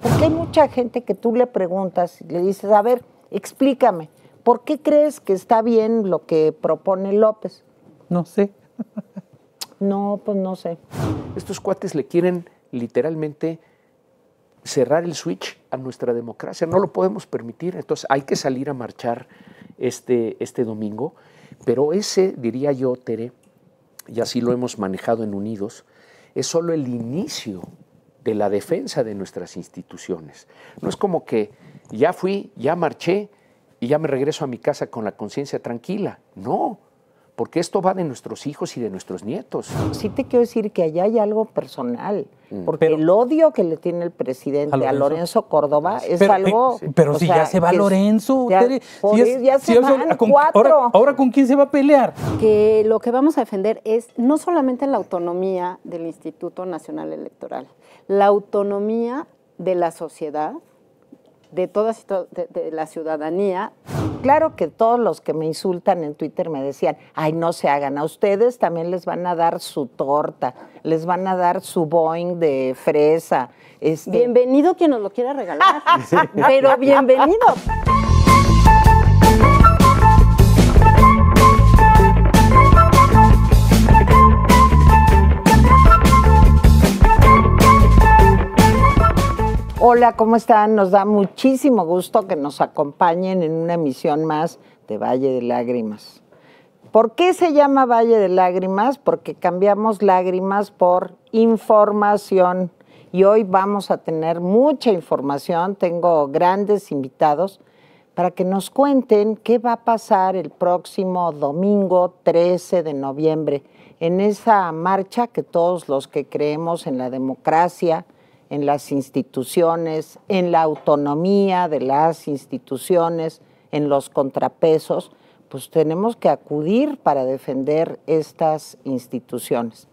Porque hay mucha gente que tú le preguntas, le dices, a ver, explícame, ¿por qué crees que está bien lo que propone López? No sé. no, pues no sé. Estos cuates le quieren literalmente cerrar el switch a nuestra democracia. No lo podemos permitir. Entonces hay que salir a marchar este, este domingo. Pero ese, diría yo, Tere, y así lo hemos manejado en Unidos, es solo el inicio de la defensa de nuestras instituciones. No es como que ya fui, ya marché y ya me regreso a mi casa con la conciencia tranquila. No, porque esto va de nuestros hijos y de nuestros nietos. Sí te quiero decir que allá hay algo personal, mm. porque el odio que le tiene el presidente a Lorenzo, Córdoba es eh, algo... Pero si ya se va Lorenzo, ya, se van ahora, con quién se va a pelear? Que lo que vamos a defender es no solamente la autonomía del Instituto Nacional Electoral, la autonomía de la sociedad, de toda la ciudadanía. Claro que todos los que me insultan en Twitter me decían, ay, no se hagan, a ustedes también les van a dar su torta, les van a dar su Boeing de fresa. Este bienvenido quien nos lo quiera regalar, pero bienvenido. Hola, ¿cómo están? Nos da muchísimo gusto que nos acompañen en una emisión más de Valle de Lágrimas. ¿Por qué se llama Valle de Lágrimas? Porque cambiamos lágrimas por información y hoy vamos a tener mucha información. Tengo grandes invitados para que nos cuenten qué va a pasar el próximo domingo 13 de noviembre en esa marcha que todos los que creemos en la democracia, en las instituciones, en la autonomía de las instituciones, en los contrapesos, pues tenemos que acudir para defender estas instituciones.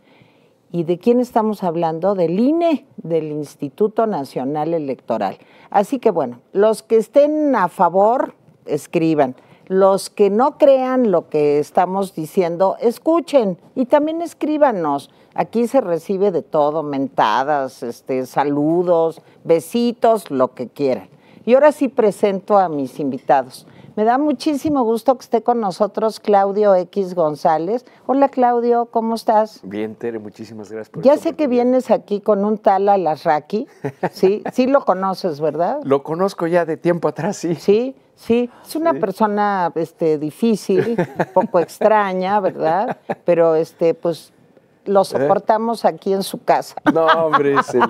¿Y de quién estamos hablando? Del INE, del Instituto Nacional Electoral. Así que bueno, los que estén a favor, escriban los que no crean lo que estamos diciendo, escuchen y también escríbanos. Aquí se recibe de todo, mentadas, este, saludos, besitos, lo que quieran. Y ahora sí presento a mis invitados. Me da muchísimo gusto que esté con nosotros Claudio X González. Hola Claudio, ¿cómo estás? Bien, Tere, muchísimas gracias Ya sé que vienes aquí con un tal Alasraki, ¿sí? Sí lo conoces, ¿verdad? Lo conozco ya de tiempo atrás, sí. Sí, Sí, es una persona este, difícil, poco extraña, ¿verdad? Pero este, pues lo ¿Eh? soportamos aquí en su casa. No, hombre, es el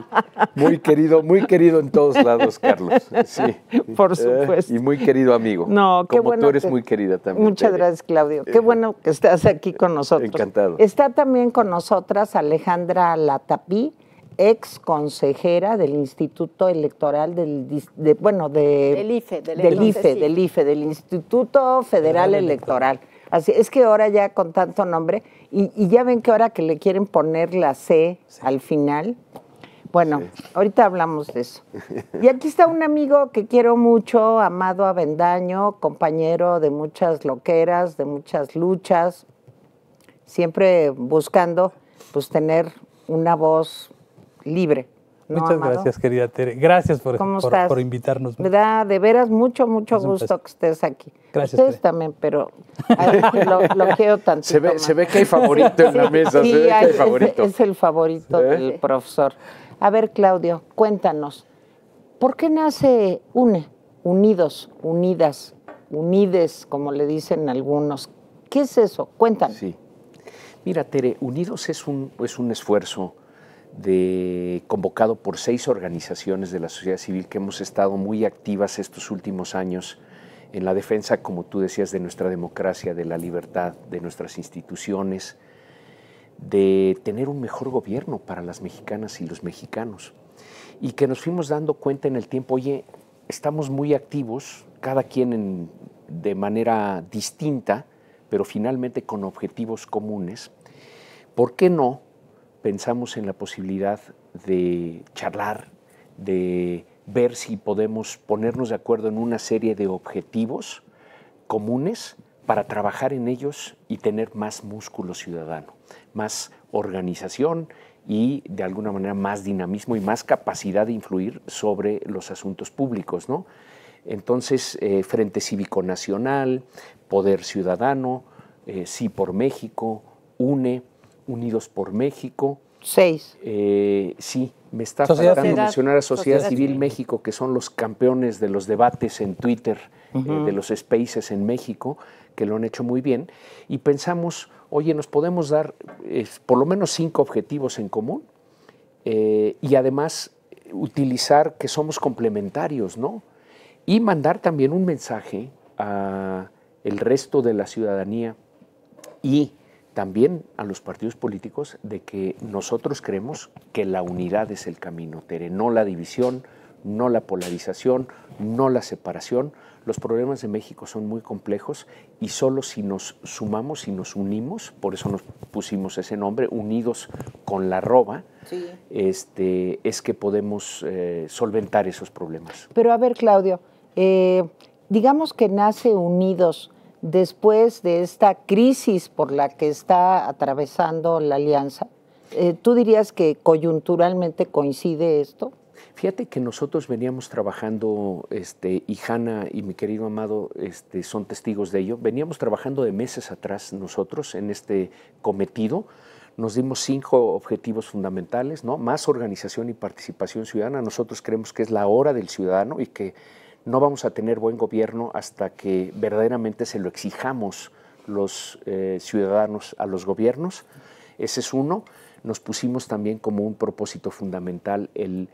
muy querido, muy querido en todos lados, Carlos. Sí. Por eh, supuesto. y muy querido amigo. No, qué Como Tú eres muy querida también. Muchas gracias, Claudio. Qué eh, bueno que estás aquí con nosotros. Encantado. Está también con nosotras Alejandra Latapí ex consejera del Instituto Electoral del bueno del IFE, del, IFE, del IFE, del Instituto Federal Electoral. Así es que ahora ya con tanto nombre y, ya ven que ahora que le quieren poner la C al final. Bueno, ahorita hablamos de eso. Y aquí está un amigo que quiero mucho, Amado Avendaño, compañero de muchas loqueras, de muchas luchas, siempre buscando pues tener una voz libre. Muchas gracias, querida Tere. Gracias por, por, invitarnos. Me da de veras mucho, mucho gusto que estés aquí. Gracias. Ustedes también, pero lo, lo, quiero tanto. Se ve, que hay favorito en la mesa. se favorito. Es, el favorito del profesor. A ver, Claudio, cuéntanos. ¿Por qué nace UNE? Unidos, unidas, unides, como le dicen algunos. ¿Qué es eso? Cuéntanos. Sí. Mira, Tere, Unidos es un, es un esfuerzo de, convocado por seis organizaciones de la sociedad civil que hemos estado muy activas estos últimos años en la defensa, como tú decías, de nuestra democracia, de la libertad, de nuestras instituciones, de tener un mejor gobierno para las mexicanas y los mexicanos. Y que nos fuimos dando cuenta en el tiempo, oye, estamos muy activos, cada quien de manera distinta, pero finalmente con objetivos comunes. ¿Por qué no pensamos en la posibilidad de charlar, de ver si podemos ponernos de acuerdo en una serie de objetivos comunes para trabajar en ellos y tener más músculo ciudadano, más organización y de alguna manera más dinamismo y más capacidad de influir sobre los asuntos públicos. Entonces, eh, Frente Cívico Nacional, Poder Ciudadano, eh, Sí por México, UNE, Unidos por México. Seis. Eh, sí, me está tratando faltando mencionar a Sociedad, Civil, México, que son los campeones de los debates en Twitter, eh, de los spaces en México, que lo han hecho muy bien. Y pensamos, oye, nos podemos dar eh, por lo menos cinco objetivos en común y además utilizar que somos complementarios, ¿no? Y mandar también un mensaje a el resto de la ciudadanía y también a los partidos políticos de que nosotros creemos que la unidad es el camino, Tere, no la división, no la polarización, no la separación. Los problemas de México son muy complejos y solo si nos sumamos, y nos unimos, por eso nos pusimos ese nombre, unidos con la roba, este, es que podemos eh, solventar esos problemas. Pero a ver, Claudio, eh, digamos que nace unidos después de esta crisis por la que está atravesando la alianza? Eh, ¿Tú dirías que coyunturalmente coincide esto? Fíjate que nosotros veníamos trabajando, este, y Hanna y mi querido amado este, son testigos de ello, veníamos trabajando de meses atrás nosotros en este cometido. Nos dimos cinco objetivos fundamentales, ¿no? Más organización y participación ciudadana. Nosotros creemos que es la hora del ciudadano y que no vamos a tener buen gobierno hasta que verdaderamente se lo exijamos los eh, ciudadanos a los gobiernos. Ese es uno. Nos pusimos también como un propósito fundamental el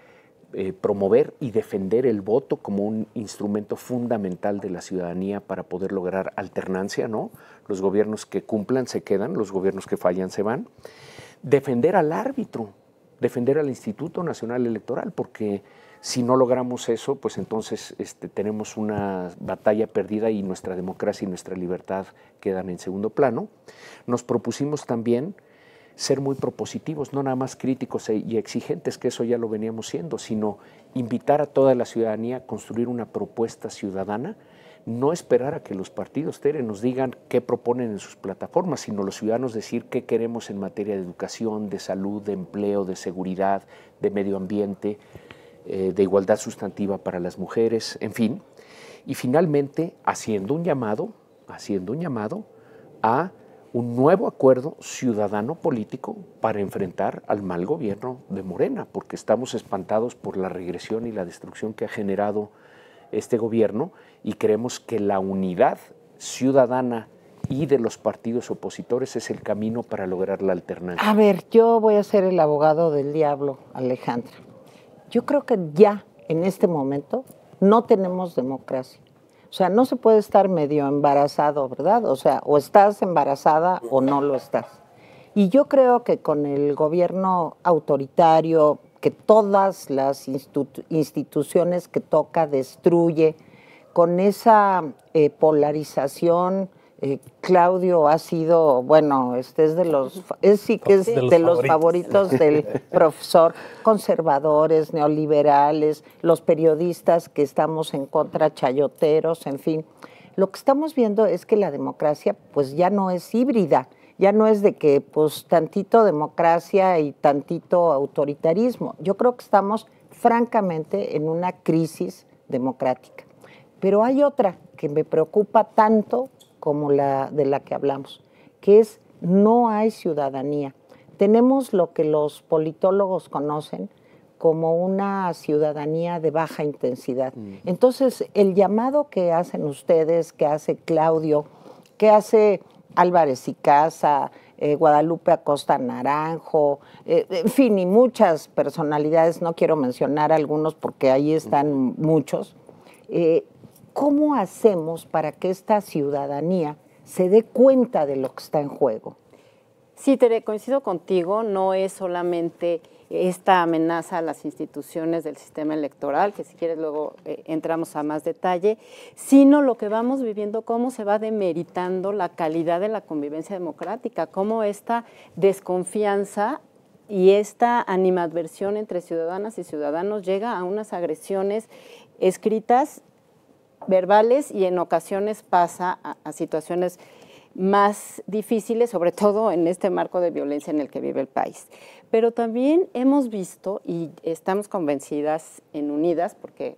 eh, promover y defender el voto como un instrumento fundamental de la ciudadanía para poder lograr alternancia, ¿no? Los gobiernos que cumplan se quedan, los gobiernos que fallan se van. Defender al árbitro, defender al Instituto Nacional Electoral, porque si no logramos eso, pues entonces este, tenemos una batalla perdida y nuestra democracia y nuestra libertad quedan en segundo plano. Nos propusimos también ser muy propositivos, no nada más críticos e, y exigentes, que eso ya lo veníamos siendo, sino invitar a toda la ciudadanía a construir una propuesta ciudadana, no esperar a que los partidos Tere nos digan qué proponen en sus plataformas, sino los ciudadanos decir qué queremos en materia de educación, de salud, de empleo, de seguridad, de medio ambiente, eh, de igualdad sustantiva para las mujeres, en fin. Y finalmente, haciendo un llamado, haciendo un llamado a un nuevo acuerdo ciudadano político para enfrentar al mal gobierno de Morena, porque estamos espantados por la regresión y la destrucción que ha generado este gobierno y creemos que la unidad ciudadana y de los partidos opositores es el camino para lograr la alternancia. A ver, yo voy a ser el abogado del diablo, Alejandra. Yo creo que ya, en este momento, no tenemos democracia. O sea, no se puede estar medio embarazado, ¿verdad? O sea, o estás embarazada o no lo estás. Y yo creo que con el gobierno autoritario, que todas las instituciones que toca destruye, con esa eh, polarización eh, Claudio ha sido, bueno, este es de los, sí que de, los, favoritos. del profesor, conservadores, neoliberales, los periodistas que estamos en contra, chayoteros, en fin. Lo que estamos viendo es que la democracia pues ya no es híbrida, ya no es de que pues tantito democracia y tantito autoritarismo. Yo creo que estamos francamente en una crisis democrática. Pero hay otra que me preocupa tanto como la de la que hablamos, que es no hay ciudadanía. Tenemos lo que los politólogos conocen como una ciudadanía de baja intensidad. Mm. Entonces, el llamado que hacen ustedes, que hace Claudio, que hace Álvarez y Casa, eh, Guadalupe Acosta Naranjo, eh, en fin, y muchas personalidades, no quiero mencionar algunos porque ahí están muchos, eh, ¿cómo hacemos para que esta ciudadanía se dé cuenta de lo que está en juego? Sí, Tere, coincido contigo, no es solamente esta amenaza a las instituciones del sistema electoral, que si quieres luego eh, entramos a más detalle, sino lo que vamos viviendo, cómo se va demeritando la calidad de la convivencia democrática, cómo esta desconfianza y esta animadversión entre ciudadanas y ciudadanos llega a unas agresiones escritas verbales y en ocasiones pasa a, situaciones más difíciles, sobre todo en este marco de violencia en el que vive el país. Pero también hemos visto y estamos convencidas en Unidas, porque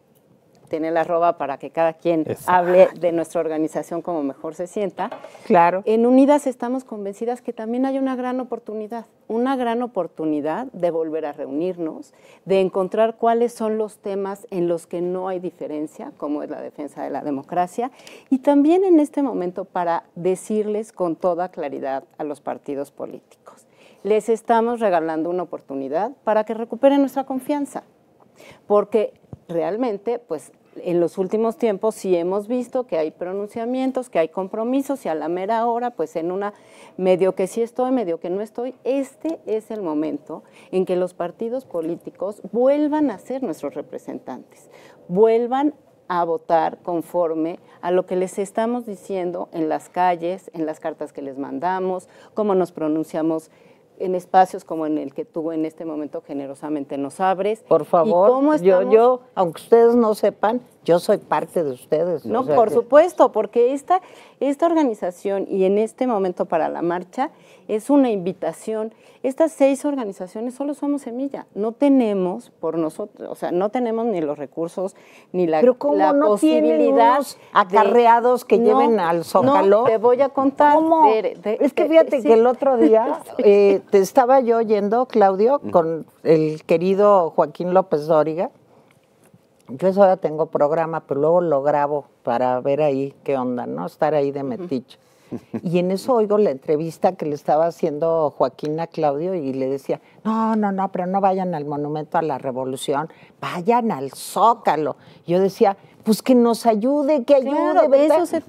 tiene la arroba para que cada quien hable de nuestra organización como mejor se sienta. Claro. En Unidas estamos convencidas que también hay una gran oportunidad, una gran oportunidad de volver a reunirnos, de encontrar cuáles son los temas en los que no hay diferencia, como es la defensa de la democracia, y también en este momento para decirles con toda claridad a los partidos políticos. Les estamos regalando una oportunidad para que recuperen nuestra confianza, porque realmente pues en los últimos tiempos sí hemos visto que hay pronunciamientos, que hay compromisos y a la mera hora, pues en una medio que sí estoy, medio que no estoy, este es el momento en que los partidos políticos vuelvan a ser nuestros representantes, vuelvan a votar conforme a lo que les estamos diciendo en las calles, en las cartas que les mandamos, cómo nos pronunciamos en espacios como en el que tú en este momento generosamente nos abres. Por favor, yo, yo, aunque ustedes no sepan, yo soy parte de ustedes. No, por supuesto, porque esta, esta organización y en este momento para la marcha es una invitación. Estas seis organizaciones solo somos semilla, no tenemos por nosotros, o sea, no tenemos ni los recursos ni la, posibilidad acarreados que lleven al zócalo. No, te voy a contar. es que fíjate que el otro día eh, te estaba yo oyendo, Claudio, con el querido Joaquín López Dóriga yo ahora tengo programa, pero luego lo grabo para ver ahí qué onda, ¿no? Estar ahí de metiche. Y en eso oigo la entrevista que le estaba haciendo Joaquín a Claudio y le decía, no, no, no, pero no vayan al Monumento a la Revolución, vayan al Zócalo. Yo decía, pues que nos ayude, que ayude,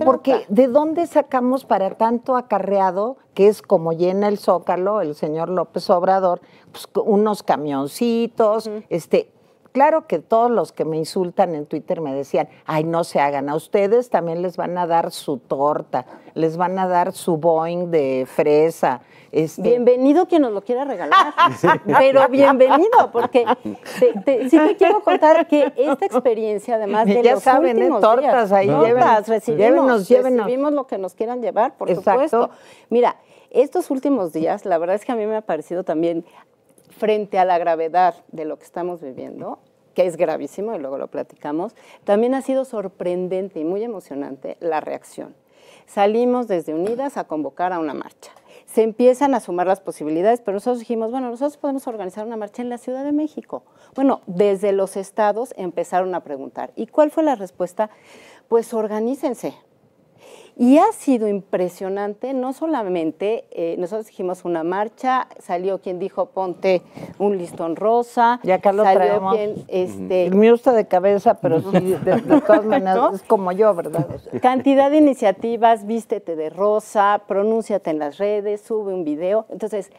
Porque ¿de dónde sacamos para tanto acarreado, que es como llena el Zócalo el señor López Obrador, pues unos camioncitos, este, Claro que todos los que me insultan en Twitter me decían, ay, no se hagan, a ustedes también les van a dar su torta, les van a dar su Boeing de fresa. Este bienvenido quien nos lo quiera regalar, pero bienvenido, porque sí te quiero contar que esta experiencia, además de ya los saben, ¿eh? últimos tortas ahí, recibimos lo que nos quieran llevar, por supuesto. Mira, estos últimos días, la verdad es que a mí me ha parecido también frente a la gravedad de lo que estamos viviendo, que es gravísimo y luego lo platicamos, también ha sido sorprendente y muy emocionante la reacción. Salimos desde Unidas a convocar a una marcha. Se empiezan a sumar las posibilidades, pero nosotros dijimos, bueno, nosotros podemos organizar una marcha en la Ciudad de México. Bueno, desde los estados empezaron a preguntar. ¿Y cuál fue la respuesta? Pues organícense, y ha sido impresionante, no solamente, eh, nosotros dijimos una marcha, salió quien dijo ponte un listón rosa. Ya Carlos salió traemos. este, El de cabeza, pero de, todas maneras, es como yo, ¿verdad? Cantidad de iniciativas, vístete de rosa, pronúnciate en las redes, sube un video. Entonces,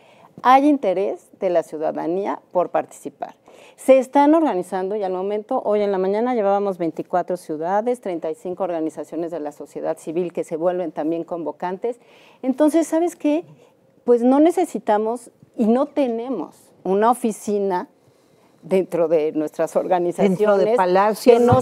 hay interés de la ciudadanía por participar. Se están organizando y al momento, hoy en la mañana llevábamos 24 ciudades, 35 organizaciones de la sociedad civil que se vuelven también convocantes. Entonces, ¿sabes qué? Pues no necesitamos y no tenemos una oficina dentro de nuestras organizaciones. Que no,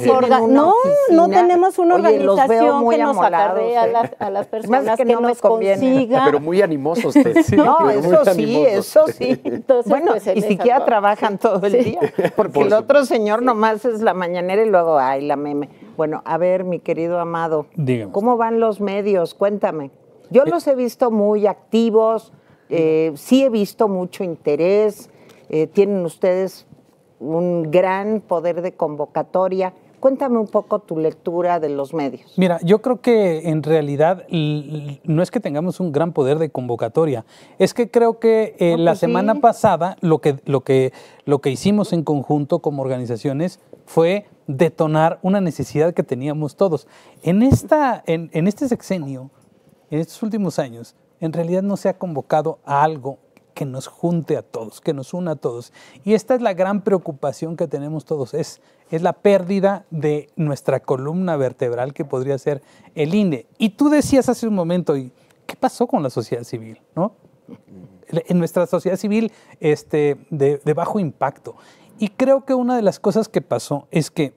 no tenemos una organización que nos acarree a, ¿eh? las, a las personas que, no nos consiga. Pero muy animosos. no, eso sí, eso sí. Entonces, bueno, pues, y siquiera trabajan todo el día, porque el otro señor nomás es la mañanera y luego, ay, la meme. Bueno, a ver, mi querido Amado, ¿cómo van los medios? Cuéntame. Yo eh. los he visto muy activos, eh, sí he visto mucho interés, eh, tienen ustedes un gran poder de convocatoria. Cuéntame un poco tu lectura de los medios. Mira, yo creo que en realidad no es que tengamos un gran poder de convocatoria, es que creo que eh, pues la semana pasada lo que, lo, que, lo que hicimos en conjunto como organizaciones fue detonar una necesidad que teníamos todos. En, esta, en, en este sexenio, en estos últimos años, en realidad no se ha convocado a algo que nos junte a todos, que nos una a todos. Y esta es la gran preocupación que tenemos todos, es, es la pérdida de nuestra columna vertebral que podría ser el INE. Y tú decías hace un momento, ¿qué pasó con la sociedad civil? ¿No? En nuestra sociedad civil este, de, bajo impacto. Y creo que una de las cosas que pasó es que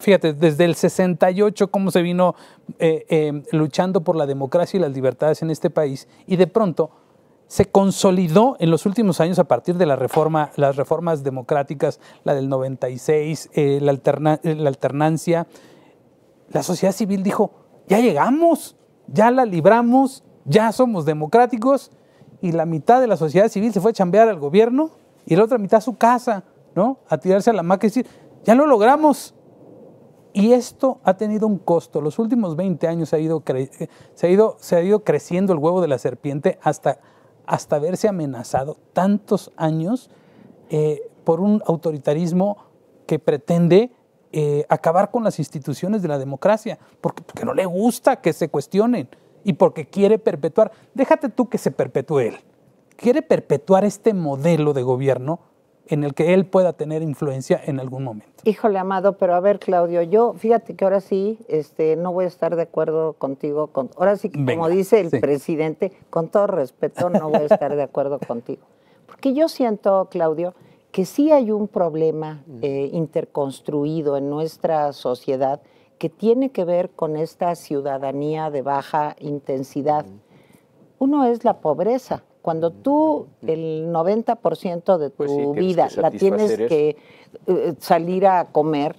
fíjate, desde el 68 cómo se vino eh, eh, luchando por la democracia y las libertades en este país y de pronto se consolidó en los últimos años a partir de la reforma, las reformas democráticas, la del 96, eh, eh, la, alternancia. La sociedad civil dijo, ya llegamos, ya la libramos, ya somos democráticos, y la mitad de la sociedad civil se fue a chambear al gobierno y la otra mitad a su casa, ¿no? A tirarse a la maca y decir, ya lo logramos. Y esto ha tenido un costo. Los últimos 20 años eh, se ha ido creciendo el huevo de la serpiente hasta hasta verse amenazado tantos años eh, por un autoritarismo que pretende eh, acabar con las instituciones de la democracia, porque, porque, no le gusta que se cuestionen y porque quiere perpetuar, déjate tú que se perpetúe él, quiere perpetuar este modelo de gobierno en el que él pueda tener influencia en algún momento. Híjole, amado, pero a ver, Claudio, yo fíjate que ahora sí este, no voy a estar de acuerdo contigo. ahora sí como dice el presidente, con todo respeto, no voy a estar de acuerdo contigo. Porque yo siento, Claudio, que sí hay un problema mm. eh, interconstruido en nuestra sociedad que tiene que ver con esta ciudadanía de baja intensidad. Mm. Uno es la pobreza cuando tú el 90% de pues tu vida la tienes que eh, salir a comer,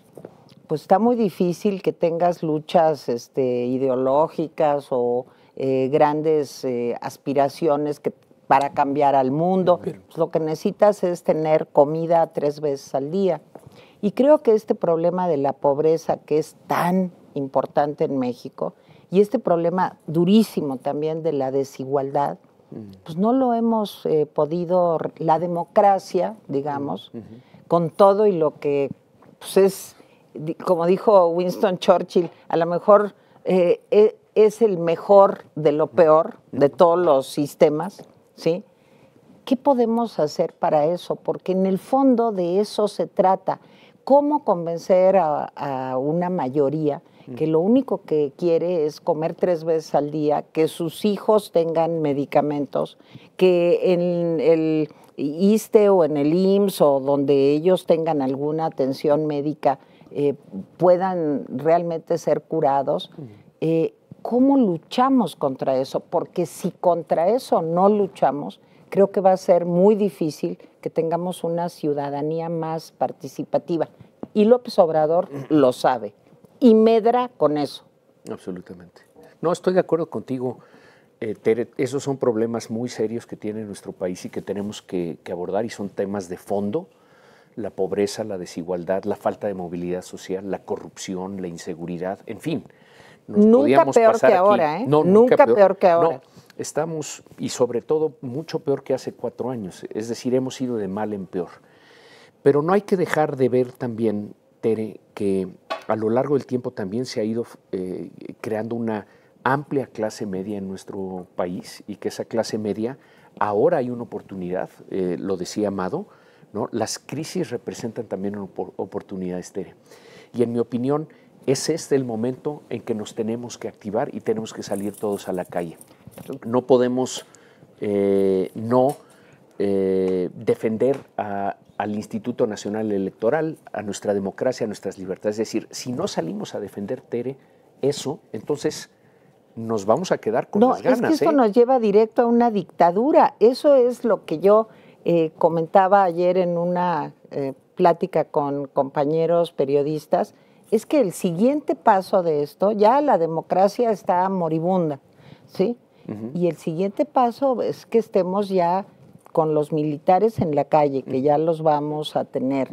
pues está muy difícil que tengas luchas este, ideológicas o eh, grandes eh, aspiraciones que, para cambiar al mundo. Pues lo que necesitas es tener comida tres veces al día. Y creo que este problema de la pobreza que es tan importante en México y este problema durísimo también de la desigualdad, Mm. pues no lo hemos eh, podido, la democracia, digamos, mm, con todo y lo que pues, es, como dijo Winston Churchill, a lo mejor eh, e, es el mejor de lo peor de todos los sistemas, ¿sí? ¿Qué podemos hacer para eso? Porque en el fondo de eso se trata. ¿Cómo convencer a una mayoría que lo único que quiere es comer tres veces al día, que sus hijos tengan medicamentos, que en el ISTE o en el IMSS o donde ellos tengan alguna atención médica eh, puedan realmente ser curados. Eh, ¿Cómo luchamos contra eso? Porque si contra eso no luchamos, creo que va a ser muy difícil que tengamos una ciudadanía más participativa. Y López Obrador lo sabe y medra con eso. Absolutamente. No, estoy de acuerdo contigo. Eh, Tere, esos son problemas muy serios que tiene nuestro país y que tenemos que, abordar y son temas de fondo. La pobreza, la desigualdad, la falta de movilidad social, la corrupción, la inseguridad, en fin. nunca peor que ahora, ¿eh? No, nunca, peor, que ahora. estamos, y sobre todo, mucho peor que hace cuatro años. Es decir, hemos ido de mal en peor. Pero no hay que dejar de ver también, Tere, que a lo largo del tiempo también se ha ido eh, creando una amplia clase media en nuestro país y que esa clase media ahora hay una oportunidad, eh, lo decía Amado, ¿no? las crisis representan también una oportunidad estéril. Y en mi opinión, ese es este el momento en que nos tenemos que activar y tenemos que salir todos a la calle. No podemos eh, no defender a al Instituto Nacional Electoral, a nuestra democracia, a nuestras libertades. Es decir, si no salimos a defender, Tere, eso, entonces nos vamos a quedar con las ganas. No, es que esto ¿eh? nos lleva directo a una dictadura. Eso es lo que yo eh, comentaba ayer en una eh, plática con compañeros periodistas. Es que el siguiente paso de esto, ya la democracia está moribunda, ¿sí? Y el siguiente paso es que estemos ya con los militares en la calle, que ya los vamos a tener,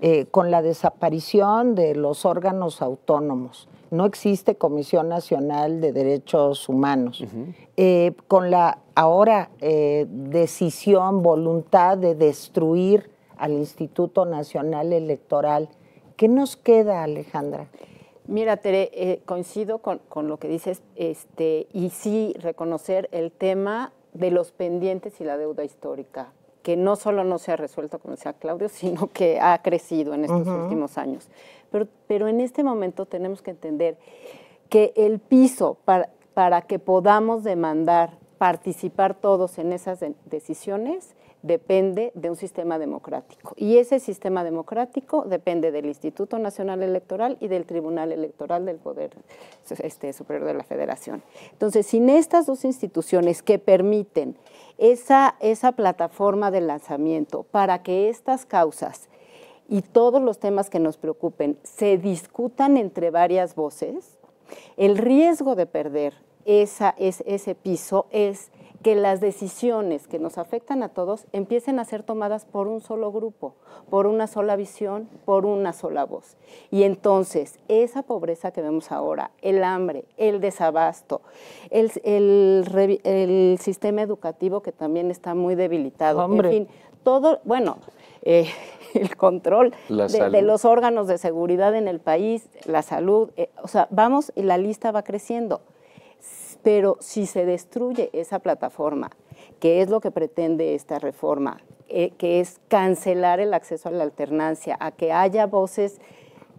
eh, con la desaparición de los órganos autónomos. No existe Comisión Nacional de Derechos Humanos. Eh, con la ahora eh, decisión, voluntad de destruir al Instituto Nacional Electoral, ¿qué nos queda, Alejandra? Mira, Tere, coincido con, con, lo que dices este, y sí reconocer el tema de los pendientes y la deuda histórica, que no solo no se ha resuelto, como decía Claudio, sino que ha crecido en estos últimos años. Pero, pero en este momento tenemos que entender que el piso para, que podamos demandar participar todos en esas decisiones depende de un sistema democrático. Y ese sistema democrático depende del Instituto Nacional Electoral y del Tribunal Electoral del Poder este, Superior de la Federación. Entonces, sin estas dos instituciones que permiten esa, esa plataforma de lanzamiento para que estas causas y todos los temas que nos preocupen se discutan entre varias voces, el riesgo de perder esa, es, ese piso es que las decisiones que nos afectan a todos empiecen a ser tomadas por un solo grupo, por una sola visión, por una sola voz. Y entonces esa pobreza que vemos ahora, el hambre, el desabasto, el, sistema educativo que también está muy debilitado, en fin, todo, bueno, eh, el control de, los órganos de seguridad en el país, la salud, eh, o sea, vamos y la lista va creciendo. Pero si se destruye esa plataforma, que es lo que pretende esta reforma, eh, que es cancelar el acceso a la alternancia, a que haya voces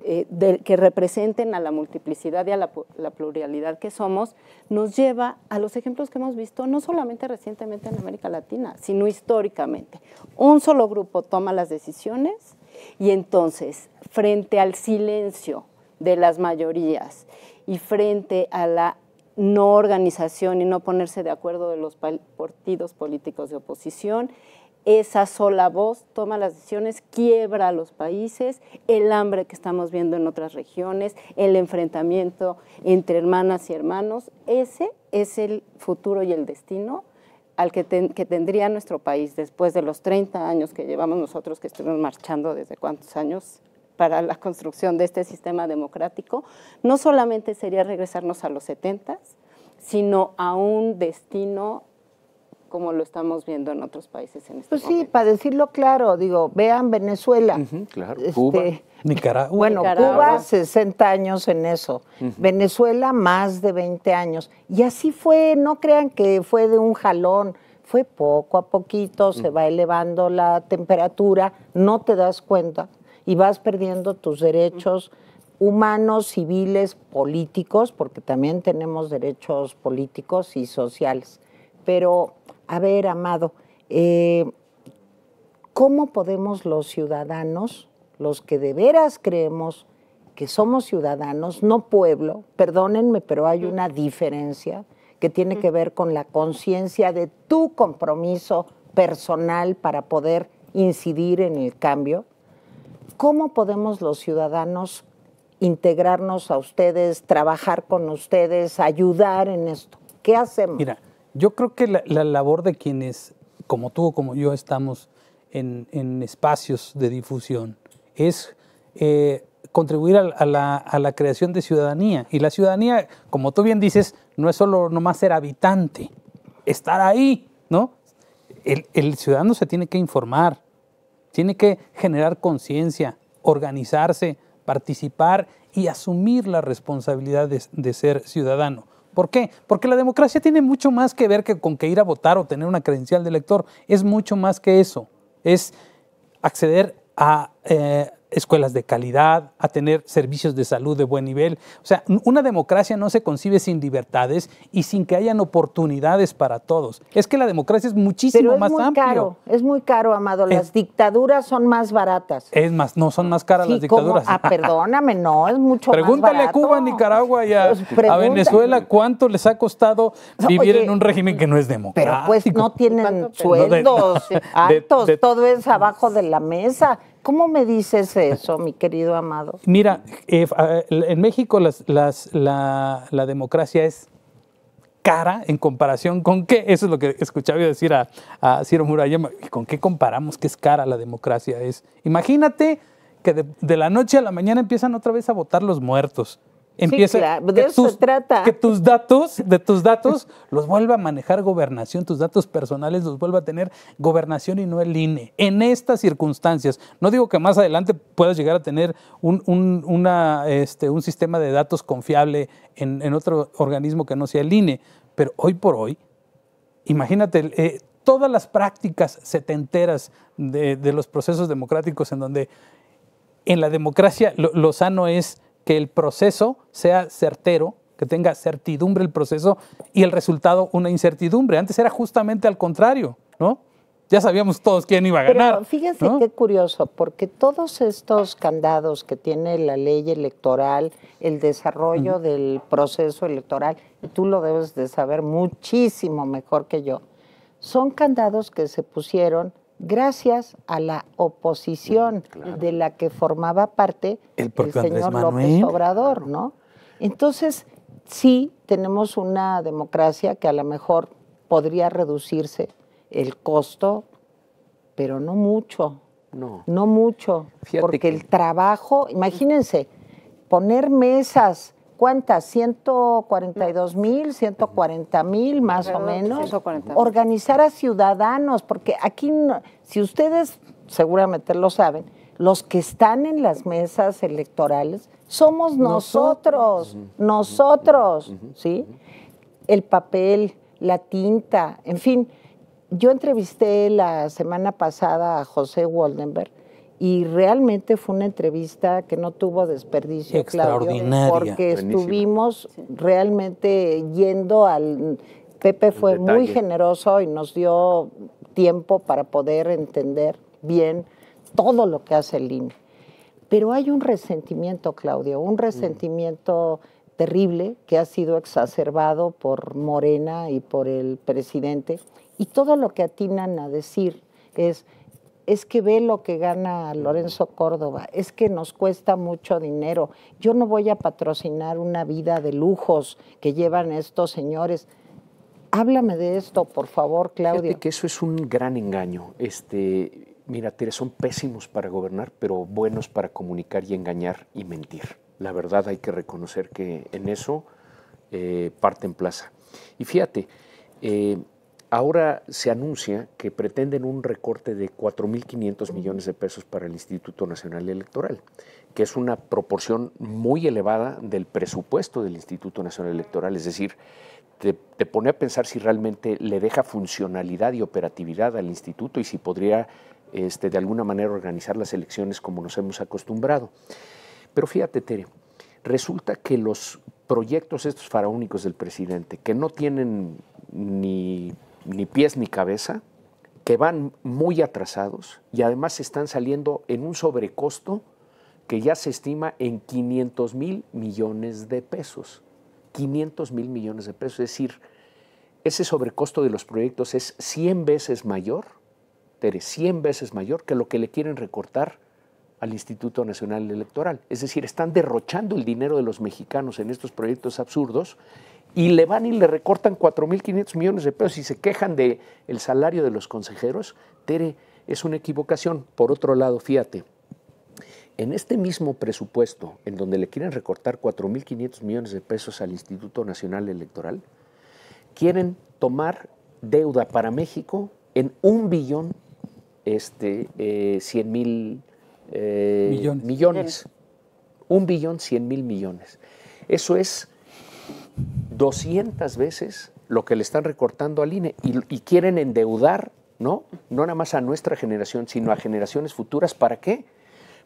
eh, que representen a la multiplicidad y a la, pluralidad que somos, nos lleva a los ejemplos que hemos visto, no solamente recientemente en América Latina, sino históricamente. Un solo grupo toma las decisiones y entonces, frente al silencio de las mayorías y frente a la no organización y no ponerse de acuerdo de los partidos políticos de oposición. Esa sola voz toma las decisiones, quiebra a los países, el hambre que estamos viendo en otras regiones, el enfrentamiento entre hermanas y hermanos, ese es el futuro y el destino al que, que, tendría nuestro país después de los 30 años que llevamos nosotros, que estuvimos marchando desde cuántos años, para la construcción de este sistema democrático, no solamente sería regresarnos a los 70, sino a un destino como lo estamos viendo en otros países en este Pues sí, para decirlo claro, digo, vean Venezuela. Este, Cuba, Nicaragua. Bueno, Cuba 60 años en eso, Venezuela más de 20 años. Y así fue, no crean que fue de un jalón, fue poco a poquito, se va elevando la temperatura, no te das cuenta, y vas perdiendo tus derechos humanos, civiles, políticos, porque también tenemos derechos políticos y sociales. Pero, a ver, Amado, eh, ¿cómo podemos los ciudadanos, los que de veras creemos que somos ciudadanos, no pueblo, perdónenme, pero hay una diferencia que tiene que ver con la conciencia de tu compromiso personal para poder incidir en el cambio, ¿Cómo podemos los ciudadanos integrarnos a ustedes, trabajar con ustedes, ayudar en esto? ¿Qué hacemos? Mira, yo creo que la, labor de quienes, como tú o como yo, estamos en, espacios de difusión es eh, contribuir a, la, creación de ciudadanía. Y la ciudadanía, como tú bien dices, no es solo nomás ser habitante, estar ahí, ¿no? el ciudadano se tiene que informar, tiene que generar conciencia, organizarse, participar y asumir la responsabilidad de, ser ciudadano. ¿Por qué? Porque la democracia tiene mucho más que ver que con que ir a votar o tener una credencial de elector. Es mucho más que eso. Es acceder a eh, escuelas de calidad, a tener servicios de salud de buen nivel. O sea, una democracia no se concibe sin libertades y sin que hayan oportunidades para todos. Es que la democracia es muchísimo Pero es muy Caro, es muy caro, Amado. Las dictaduras son más baratas. Es más, no son más caras las dictaduras. Ah, perdóname, no, es mucho Pregúntale más barato. a Cuba, Nicaragua y a, pues Venezuela cuánto les ha costado vivir en un régimen que no es democrático. Pero pues no tienen sueldos todo es abajo de la mesa. ¿Cómo me dices eso, mi querido amado? Mira, eh, en México la, democracia es cara en comparación con qué, eso es lo que escuchaba decir a, Ciro Murayama, ¿con qué comparamos que es cara la democracia? Es, imagínate que de la noche a la mañana empiezan otra vez a votar los muertos Empieza que, tus, trata. que tus datos, de tus datos, los vuelva a manejar gobernación, tus datos personales los vuelva a tener gobernación y no el INE. En estas circunstancias, no digo que más adelante puedas llegar a tener un, este, sistema de datos confiable en, otro organismo que no sea el INE, pero hoy por hoy, imagínate, eh, todas las prácticas setenteras de, los procesos democráticos en donde en la democracia lo sano es que el proceso sea certero, que tenga certidumbre el proceso y el resultado una incertidumbre. Antes era justamente al contrario, ¿no? Ya sabíamos todos quién iba a ganar. Pero fíjense qué curioso, porque todos estos candados que tiene la ley electoral, el desarrollo del proceso electoral, y tú lo debes de saber muchísimo mejor que yo, son candados que se pusieron gracias a la oposición de la que formaba parte el, señor López Obrador, ¿no? Entonces, sí tenemos una democracia que a lo mejor podría reducirse el costo, pero no mucho. No. mucho. porque el trabajo, imagínense, poner mesas, 142 mil, 140 mil más o menos. Organizar a ciudadanos, porque aquí, si ustedes seguramente lo saben, los que están en las mesas electorales somos nosotros, nosotros, nosotros ¿sí? El papel, la tinta, en fin. Yo entrevisté la semana pasada a José Waldenberg y realmente fue una entrevista que no tuvo desperdicio, Extraordinaria. porque estuvimos realmente yendo al Pepe fue muy generoso y nos dio tiempo para poder entender bien todo lo que hace el INE. Pero hay un resentimiento, Claudio, un mm. resentimiento terrible que ha sido exacerbado por Morena y por el presidente. Y todo lo que atinan a decir es, es que ve lo que gana Lorenzo Córdoba, es que nos cuesta mucho dinero, yo no voy a patrocinar una vida de lujos que llevan estos señores. Háblame de esto, por favor, Claudia. Fíjate que eso es un gran engaño. Este, mira, Tere, son pésimos para gobernar, pero buenos para comunicar y engañar y mentir. La verdad hay que reconocer que en eso eh, parten parte en plaza. Y fíjate, eh, Ahora se anuncia que pretenden un recorte de 4.500 millones de pesos para el Instituto Nacional Electoral, que es una proporción muy elevada del presupuesto del Instituto Nacional Electoral. Es decir, te, pone a pensar si realmente le deja funcionalidad y operatividad al instituto y si podría este, de alguna manera organizar las elecciones como nos hemos acostumbrado. Pero fíjate, Tere, resulta que los proyectos estos faraónicos del presidente, que no tienen ni ni pies ni cabeza, que van muy atrasados y además están saliendo en un sobrecosto que ya se estima en 500 mil millones de pesos. 500 mil millones de pesos. Es decir, ese sobrecosto de los proyectos es 100 veces mayor, Tere, 100 veces mayor que lo que le quieren recortar al Instituto Nacional Electoral. Es decir, están derrochando el dinero de los mexicanos en estos proyectos absurdos y le van y le recortan 4.500 millones de pesos y se quejan del el salario de los consejeros, Tere, es una equivocación. Por otro lado, fíjate, en este mismo presupuesto, en donde le quieren recortar 4.500 millones de pesos al Instituto Nacional Electoral, quieren tomar deuda para México en un billón este, 100 eh, mil eh, millones. millones. Un billón 100 mil millones. Eso es 200 veces lo que le están recortando al INE y, quieren endeudar, ¿no? No nada más a nuestra generación, sino a generaciones futuras. ¿Para qué?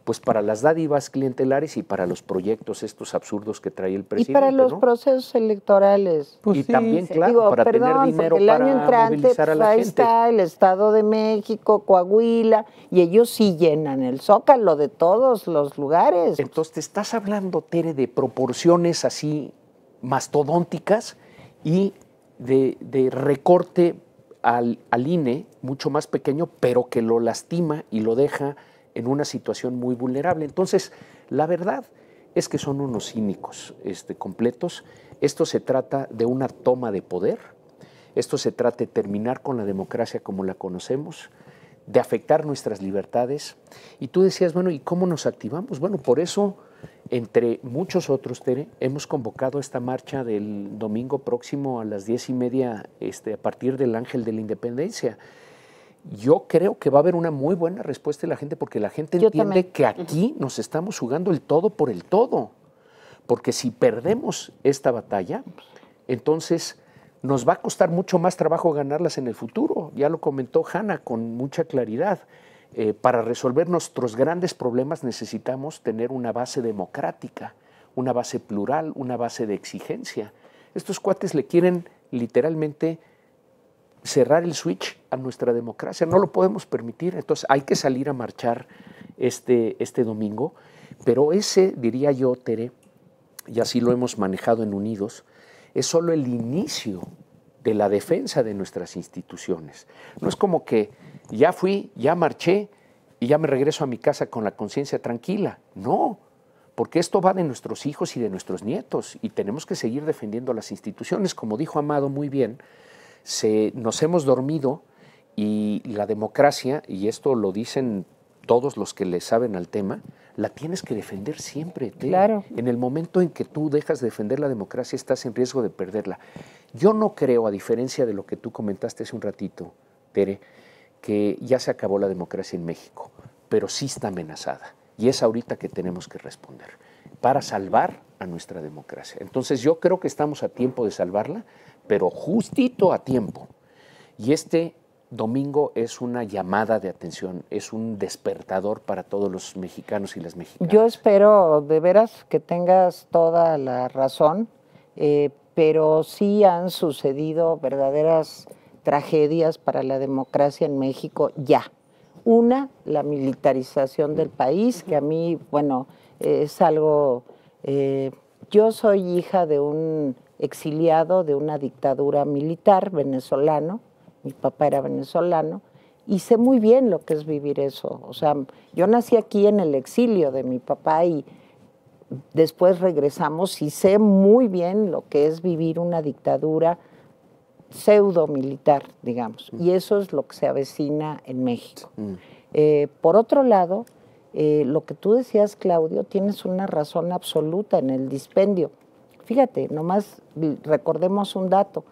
pues para las dádivas clientelares y para los proyectos estos absurdos que trae el presidente. Y para los procesos electorales. Pues y también, claro, para tener dinero el para año entrante, movilizar a la pues, ahí está el Estado de México, Coahuila, y ellos sí llenan el zócalo de todos los lugares. Entonces, te estás hablando, Tere, de proporciones así mastodónticas y de, recorte al, INE mucho más pequeño, pero que lo lastima y lo deja en una situación muy vulnerable. Entonces, la verdad es que son unos cínicos este, completos. Esto se trata de una toma de poder, esto se trata de terminar con la democracia como la conocemos, de afectar nuestras libertades. Y tú decías, bueno, ¿y cómo nos activamos? Bueno, por eso entre muchos otros, Tere, hemos convocado esta marcha del domingo próximo a las diez y media este, a partir del Ángel de la Independencia. Yo creo que va a haber una muy buena respuesta de la gente porque la gente entiende que aquí nos estamos jugando el todo por el todo. Porque si perdemos esta batalla, entonces nos va a costar mucho más trabajo ganarlas en el futuro. Ya lo comentó Hanna con mucha claridad. Eh, para resolver nuestros grandes problemas necesitamos tener una base democrática, una base plural, una base de exigencia. Estos cuates le quieren literalmente cerrar el switch a nuestra democracia. No lo podemos permitir. Entonces hay que salir a marchar este, este domingo. Pero ese, diría yo, Tere, y así lo hemos manejado en Unidos, es solo el inicio de la defensa de nuestras instituciones. No es como que ya fui, ya marché y ya me regreso a mi casa con la conciencia tranquila. No, porque esto va de nuestros hijos y de nuestros nietos y tenemos que seguir defendiendo las instituciones. Como dijo Amado muy bien, se, nos hemos dormido y la democracia, y esto lo dicen todos los que le saben al tema, la tienes que defender siempre. Claro. En el momento en que tú dejas de defender la democracia, estás en riesgo de perderla. Yo no creo, a diferencia de lo que tú comentaste hace un ratito, Tere, que ya se acabó la democracia en México, pero sí está amenazada. Y es ahorita que tenemos que responder para salvar a nuestra democracia. Entonces yo creo que estamos a tiempo de salvarla, pero justito a tiempo. Y este domingo es una llamada de atención, es un despertador para todos los mexicanos y las mexicanas. Yo espero de veras que tengas toda la razón, eh, pero sí han sucedido verdaderas tragedias para la democracia en México ya. Una, la militarización del país, que a mí, bueno, es algo... Eh, yo soy hija de un exiliado de una dictadura militar venezolano, mi papá era venezolano, y sé muy bien lo que es vivir eso. O sea, yo nací aquí en el exilio de mi papá y después regresamos y sé muy bien lo que es vivir una dictadura pseudo militar, digamos, mm. y eso es lo que se avecina en México. Mm. Eh, por otro lado, eh, lo que tú decías, Claudio, tienes una razón absoluta en el dispendio. Fíjate, nomás recordemos un dato,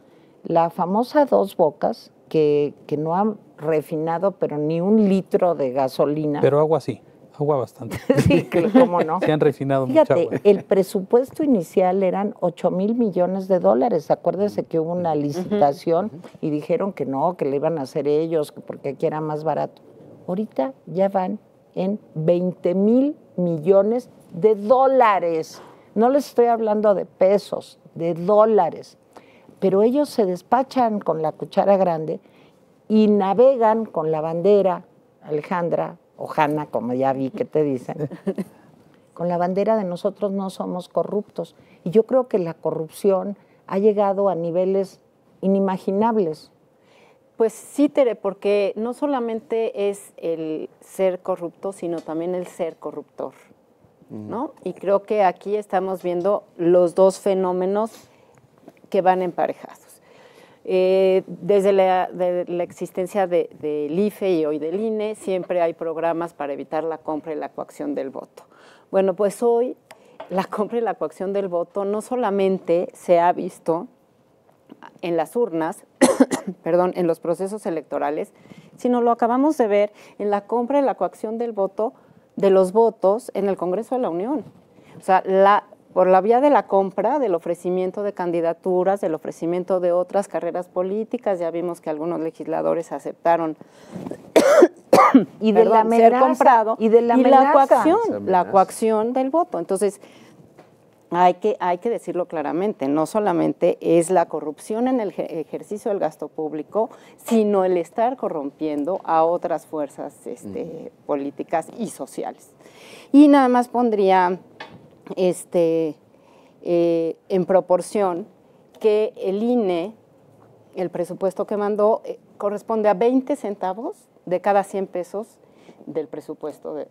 la famosa dos bocas, que, que no han refinado pero ni un litro de gasolina. Pero hago así. Agua bastante. sí, cómo no. Se han refinado Fíjate, el presupuesto inicial eran 8 mil millones de dólares. Acuérdense que hubo una licitación y dijeron que no, que le iban a hacer ellos, porque aquí era más barato. Ahorita ya van en 20 mil millones de dólares. No les estoy hablando de pesos, de dólares. Pero ellos se despachan con la cuchara grande y navegan con la bandera, Alejandra, o Hanna, como ya vi que te dicen, con la bandera de nosotros no somos corruptos. Y yo creo que la corrupción ha llegado a niveles inimaginables. Pues sí, Tere, porque no solamente es el ser corrupto, sino también el ser corruptor. ¿no? Y creo que aquí estamos viendo los dos fenómenos que van en parejas. Eh, desde la, existencia del de, IFE y hoy del INE, siempre hay programas para evitar la compra y la coacción del voto. Bueno, pues hoy la compra y la coacción del voto no solamente se ha visto en las urnas, perdón, en los procesos electorales, sino lo acabamos de ver en la compra y la coacción del voto de los votos en el Congreso de la Unión. O sea, la, por la vía de la compra, del ofrecimiento de candidaturas, del ofrecimiento de otras carreras políticas, ya vimos que algunos legisladores aceptaron y de ser comprado y de la, coacción, la coacción del voto. Entonces, hay que, hay que decirlo claramente, no solamente es la corrupción en el ejercicio del gasto público, sino el estar corrompiendo a otras fuerzas este, políticas y sociales. Y nada más pondría este, eh, en proporción que el INE, el presupuesto que mandó, eh, corresponde a 20 centavos de cada 100 pesos del presupuesto del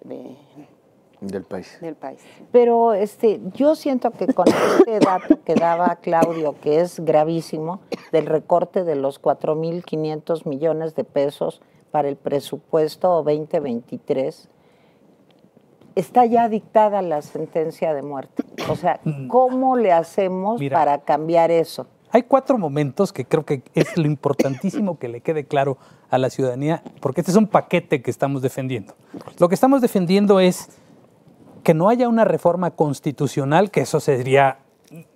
país. Del país. Pero este, yo siento que con este dato que daba Claudio, que es gravísimo, del recorte de los 4.500 millones de pesos para el presupuesto 2023, está ya dictada la sentencia de muerte. O sea, mm. ¿cómo le hacemos para cambiar eso? Hay cuatro momentos que creo que es lo importantísimo que le quede claro a la ciudadanía, porque este es un paquete que estamos defendiendo. Lo que estamos defendiendo es que no haya una reforma constitucional, que eso sería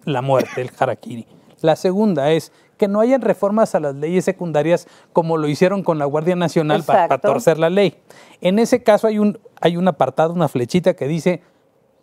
la muerte, el harakiri. La segunda es que no hayan reformas a las leyes secundarias como lo hicieron con la Guardia Nacional para, torcer la ley. En ese caso hay un, hay un apartado, una flechita que dice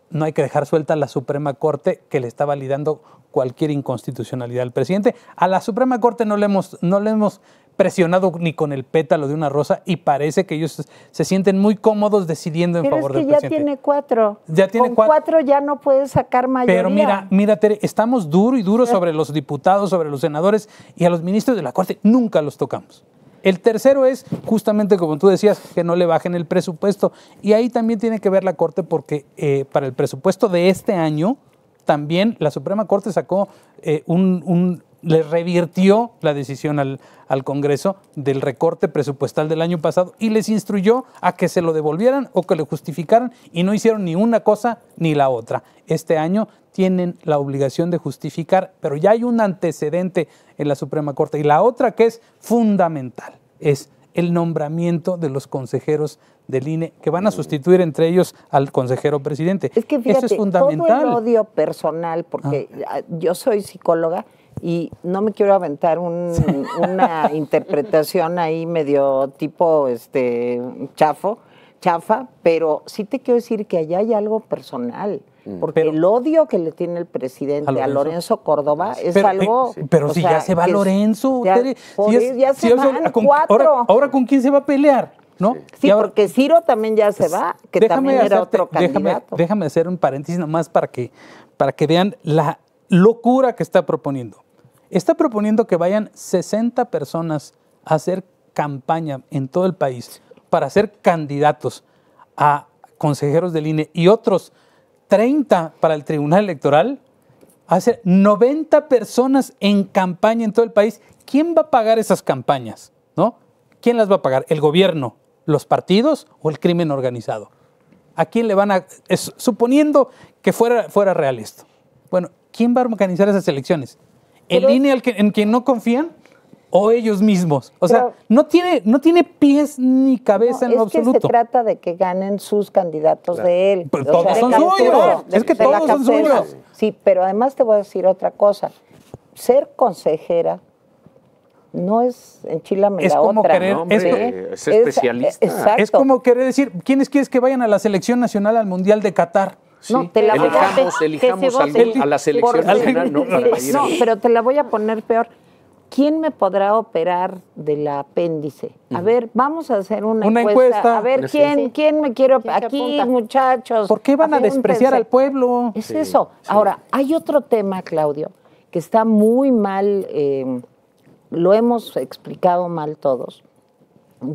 no hay que dejar suelta a la Suprema Corte que le está validando cualquier inconstitucionalidad al presidente. A la Suprema Corte no le hemos, no le hemos presionado ni con el pétalo de una rosa y parece que ellos se sienten muy cómodos decidiendo en favor es que del ya Tiene cuatro. Ya tiene con cuatro. ya no puede sacar mayoría. Pero mira, mira, Tere, estamos duro y duro sobre los diputados, sobre los senadores y a los ministros de la Corte nunca los tocamos. El tercero es, justamente como tú decías, que no le bajen el presupuesto. Y ahí también tiene que ver la Corte porque eh, para el presupuesto de este año, también la Suprema Corte sacó eh, un le revirtió la decisión al, Congreso del recorte presupuestal del año pasado y les instruyó a que se lo devolvieran o que lo justificaran y no hicieron ni una cosa ni la otra. Este año tienen la obligación de justificar, pero ya hay un antecedente en la Suprema Corte. Y la otra que es fundamental es el nombramiento de los consejeros del INE que van a mm. sustituir entre ellos al consejero presidente. Es que fíjate, es fundamental. todo el odio personal, porque ah. yo soy psicóloga, y no me quiero aventar una interpretación ahí medio tipo este chafo, chafa, pero sí te quiero decir que allá hay algo personal. Mm. Porque el odio que le tiene el presidente a Lorenzo, Córdoba es eh, algo. Pero si ya se va Lorenzo, ya, se van cuatro. Ahora, con quién se va a pelear, ¿no? Sí, porque Ciro también ya se va, que también era otro candidato. Déjame, déjame hacer un paréntesis nomás para que, para que vean la locura que está proponiendo está proponiendo que vayan 60 personas a hacer campaña en todo el país para ser candidatos a consejeros del INE y otros 30 para el Tribunal Electoral, hacer 90 personas en campaña en todo el país. ¿Quién va a pagar esas campañas? ¿No? ¿Quién las va a pagar? ¿El gobierno, los partidos o el crimen organizado? ¿A quién le van a suponiendo que fuera fuera real esto? Bueno, ¿quién va a organizar esas elecciones? ¿En línea INE que, en quien no confían? o ellos mismos. O sea, no tiene, no tiene pies ni cabeza en lo absoluto. Es que se trata de que ganen sus candidatos de él. Pero todos son suyos. es que todos son suyos. Sí, pero además te voy a decir otra cosa. Ser consejera no es en Chile la otra. es, especialista. es como querer decir, ¿quiénes quieres que vayan a la selección nacional al Mundial de Qatar? No, te la a la selección no, pero te la voy a poner peor. ¿Quién me podrá operar del apéndice? A ver, vamos a hacer una, encuesta. A ver, ¿quién, ¿quién me quiere operar? Aquí, muchachos. ¿Por qué van a, despreciar al pueblo? Es eso. Ahora, hay otro tema, Claudio, que está muy mal, eh, lo hemos explicado mal todos,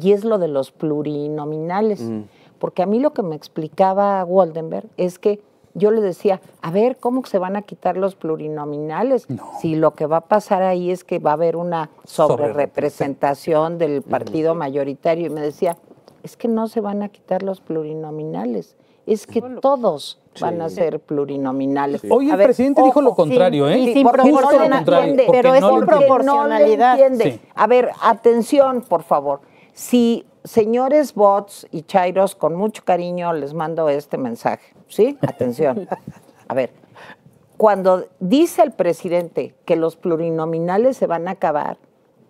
y es lo de los plurinominales. Mm porque a mí lo que me explicaba Waldenberg es que yo le decía, a ver, ¿cómo se van a quitar los plurinominales? Si lo que va a pasar ahí es que va a haber una sobrerepresentación del partido mayoritario. Y me decía, es que no se van a quitar los plurinominales, es que todos van a ser plurinominales. Hoy el presidente dijo lo contrario, ¿eh? Y porque es proporcionalidad. entiende. A ver, atención, por favor. Si señores bots y chairos, con mucho cariño les mando este mensaje, ¿sí? Atención. A ver, cuando dice el presidente que los plurinominales se van a acabar,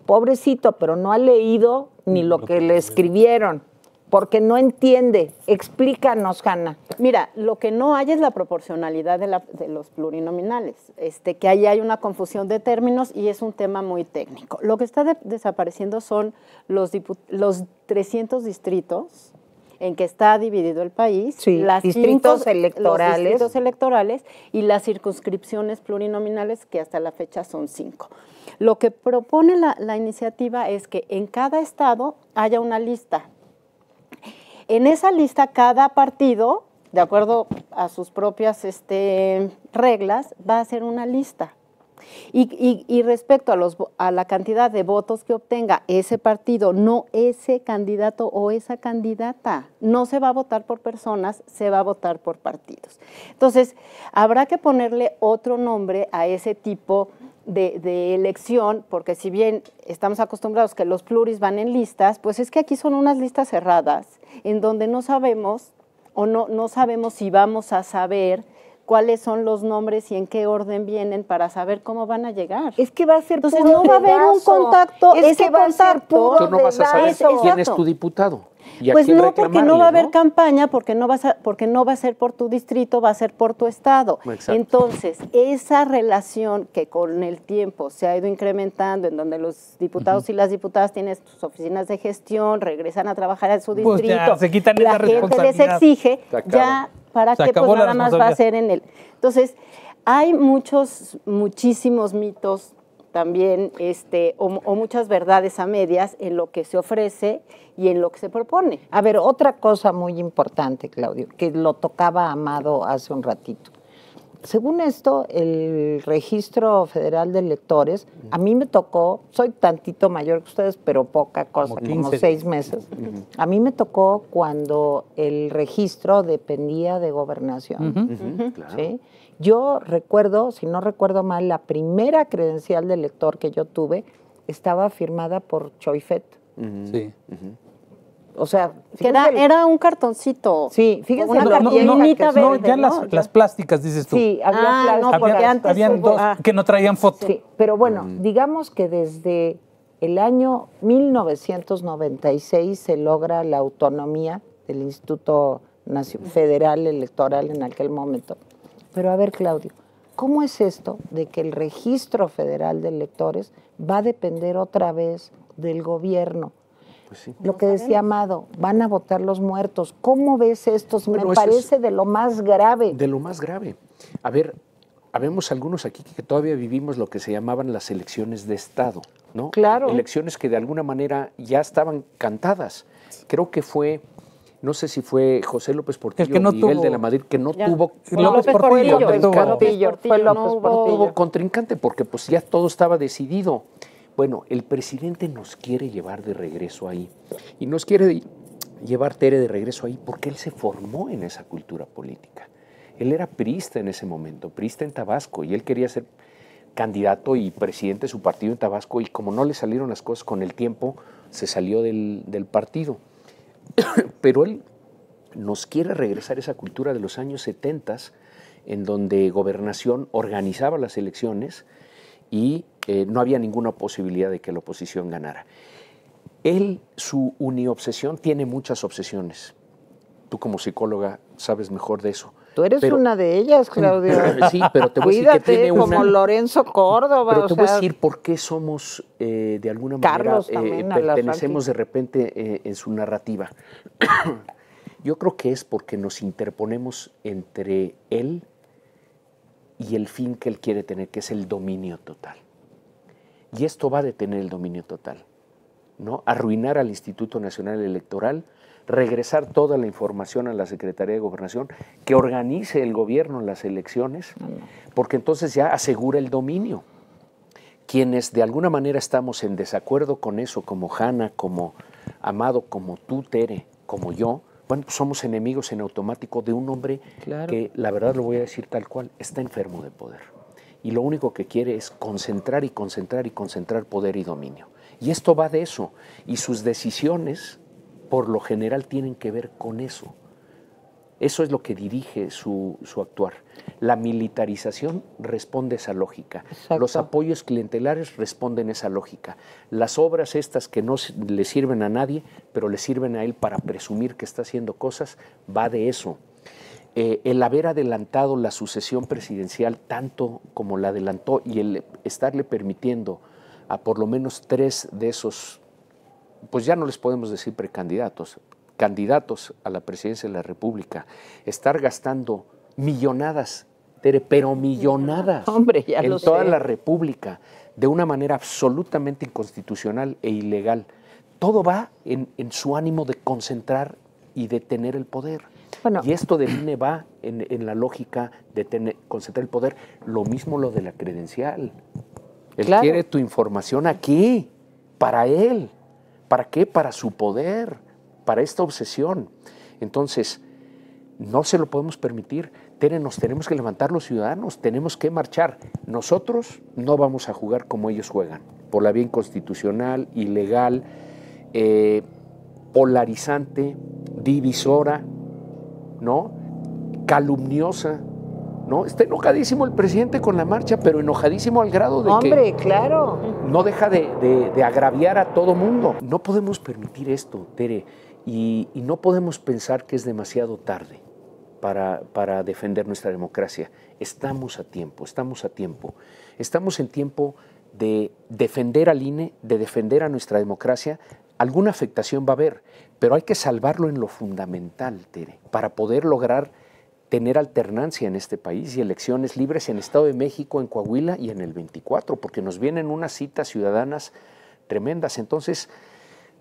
pobrecito, pero no ha leído ni mm, lo, que le escribieron porque no entiende. Explícanos, Hanna. Mira, lo que no hay es la proporcionalidad de, los plurinominales, este, que ahí hay una confusión de términos y es un tema muy técnico. Lo que está desapareciendo son los, los 300 distritos en que está dividido el país, las distritos electorales. Los distritos electorales y las circunscripciones plurinominales, que hasta la fecha son cinco. Lo que propone la, la iniciativa es que en cada estado haya una lista en esa lista cada partido, de acuerdo a sus propias este, reglas, va a hacer una lista. Y, respecto a, los, a la cantidad de votos que obtenga ese partido, no ese candidato o esa candidata, no se va a votar por personas, se va a votar por partidos. Entonces, habrá que ponerle otro nombre a ese tipo de, elección, porque si bien estamos acostumbrados que los pluris van en listas, pues es que aquí son unas listas cerradas en donde no sabemos o no, no sabemos si vamos a saber cuáles son los nombres y en qué orden vienen para saber cómo van a llegar. Es que va a ser Entonces no va a haber un contacto, es que va A ser puro Tú no vas a saber quién es tu diputado. pues no, porque no va a haber campaña, porque no, vas porque no va a ser por tu distrito, va a ser por tu estado. Entonces, esa relación que con el tiempo se ha ido incrementando, en donde los diputados y las diputadas tienen sus oficinas de gestión, regresan a trabajar en su pues distrito, se quitan la gente les exige, ya ¿Para que Pues nada más va a ser en el. Entonces, hay muchos, muchísimos mitos también, este, o, o, muchas verdades a medias en lo que se ofrece y en lo que se propone. A ver, otra cosa muy importante, Claudio, que lo tocaba Amado hace un ratito según esto, el registro federal de electores, a mí me tocó, soy tantito mayor que ustedes, pero poca cosa, como, seis meses. A mí me tocó cuando el registro dependía de gobernación. Yo recuerdo, si no recuerdo mal, la primera credencial de lector que yo tuve estaba firmada por Choifet. Sí o sea... era, un cartoncito. Sí, fíjense. Una no, verde, ya las, plásticas, dices tú. Sí, había ah, plásticas. Porque antes ah. que no traían foto. Sí, pero bueno, mm. digamos que desde el año 1996 se logra la autonomía del Instituto Federal Electoral en aquel momento. Pero a ver, Claudio, ¿cómo es esto de que el registro federal de electores va a depender otra vez del gobierno? Pues sí. Lo que decía Amado, van a votar los muertos. ¿Cómo ves estos? Me parece de lo más grave. De lo más grave. A ver, habemos algunos aquí que todavía vivimos lo que se llamaban las elecciones de Estado, ¿no? Claro. Elecciones que de alguna manera ya estaban cantadas. Creo que fue no sé si fue José López Portillo el Miguel de la Madrid, que no tuvo López Portillo, Portillo, no tuvo contrincante porque pues ya todo estaba decidido. Bueno, el presidente nos quiere llevar de regreso ahí. Y nos quiere llevar Tere de regreso ahí porque él se formó en esa cultura política. Él era priista en ese momento, priista en Tabasco, y él quería ser candidato y presidente de su partido en Tabasco, y como no le salieron las cosas con el tiempo, se salió del, partido. Pero él nos quiere regresar a esa cultura de los años 70, en donde gobernación organizaba las elecciones y no había ninguna posibilidad de que la oposición ganara. Él, su uniobsesión, tiene muchas obsesiones. Tú como psicóloga sabes mejor de eso. Tú eres una de ellas, Claudio. sí, pero te voy a decir que tiene como Lorenzo Córdoba. Pero te voy a decir por qué somos, eh, de alguna manera, eh, pertenecemos de repente eh, en su narrativa. Yo creo que es porque nos interponemos entre él y el fin que él quiere tener, que es el dominio total. Y esto va a detener el dominio total, ¿no? Arruinar al Instituto Nacional Electoral, regresar toda la información a la Secretaría de Gobernación, que organice el gobierno en las elecciones, porque entonces ya asegura el dominio. Quienes de alguna manera estamos en desacuerdo con eso, como Hanna, como Amado, como tú, Tere, como yo, bueno, pues somos enemigos en automático de un hombre que, la verdad lo voy a decir tal cual, está enfermo de poder y lo único que quiere es concentrar y concentrar y concentrar poder y dominio. Y esto va de eso. Y sus decisiones, por lo general, tienen que ver con eso. Eso es lo que dirige su, actuar. La militarización responde a esa lógica. Los apoyos clientelares responden a esa lógica. Las obras estas que no le sirven a nadie, pero le sirven a él para presumir que está haciendo cosas, va de eso. Eh, el haber adelantado la sucesión presidencial tanto como la adelantó y el estarle permitiendo a por lo menos tres de esos, pues ya no les podemos decir precandidatos, candidatos a la presidencia de la República, estar gastando millonadas, pero millonadas Hombre, en toda la República de una manera absolutamente inconstitucional e ilegal. Todo va en su ánimo de concentrar y de tener el poder. Y esto de INE va en, la lógica de tener, concentrar el poder. Lo mismo lo de la credencial. Él quiere tu información aquí, para él. ¿Para qué? Para su poder, para esta obsesión. Entonces, no se lo podemos permitir. Nos tenemos que levantar los ciudadanos, tenemos que marchar. Nosotros no vamos a jugar como ellos juegan, por la bien constitucional, ilegal, eh, polarizante, divisora. ¿no? Calumniosa. ¿No? Está enojadísimo el presidente con la marcha, pero enojadísimo al grado de Hombre, claro. no deja de, agraviar a todo mundo. No podemos permitir esto, Tere, y, no podemos pensar que es demasiado tarde para, para, defender nuestra democracia. Estamos a tiempo, estamos a tiempo. Estamos en tiempo de defender al INE, de defender a nuestra democracia. Alguna afectación va a haber, pero hay que salvarlo en lo fundamental, Tere, para poder lograr tener alternancia en este país y elecciones libres en Estado de México, en Coahuila y en el 24, porque nos vienen unas citas ciudadanas tremendas. Entonces,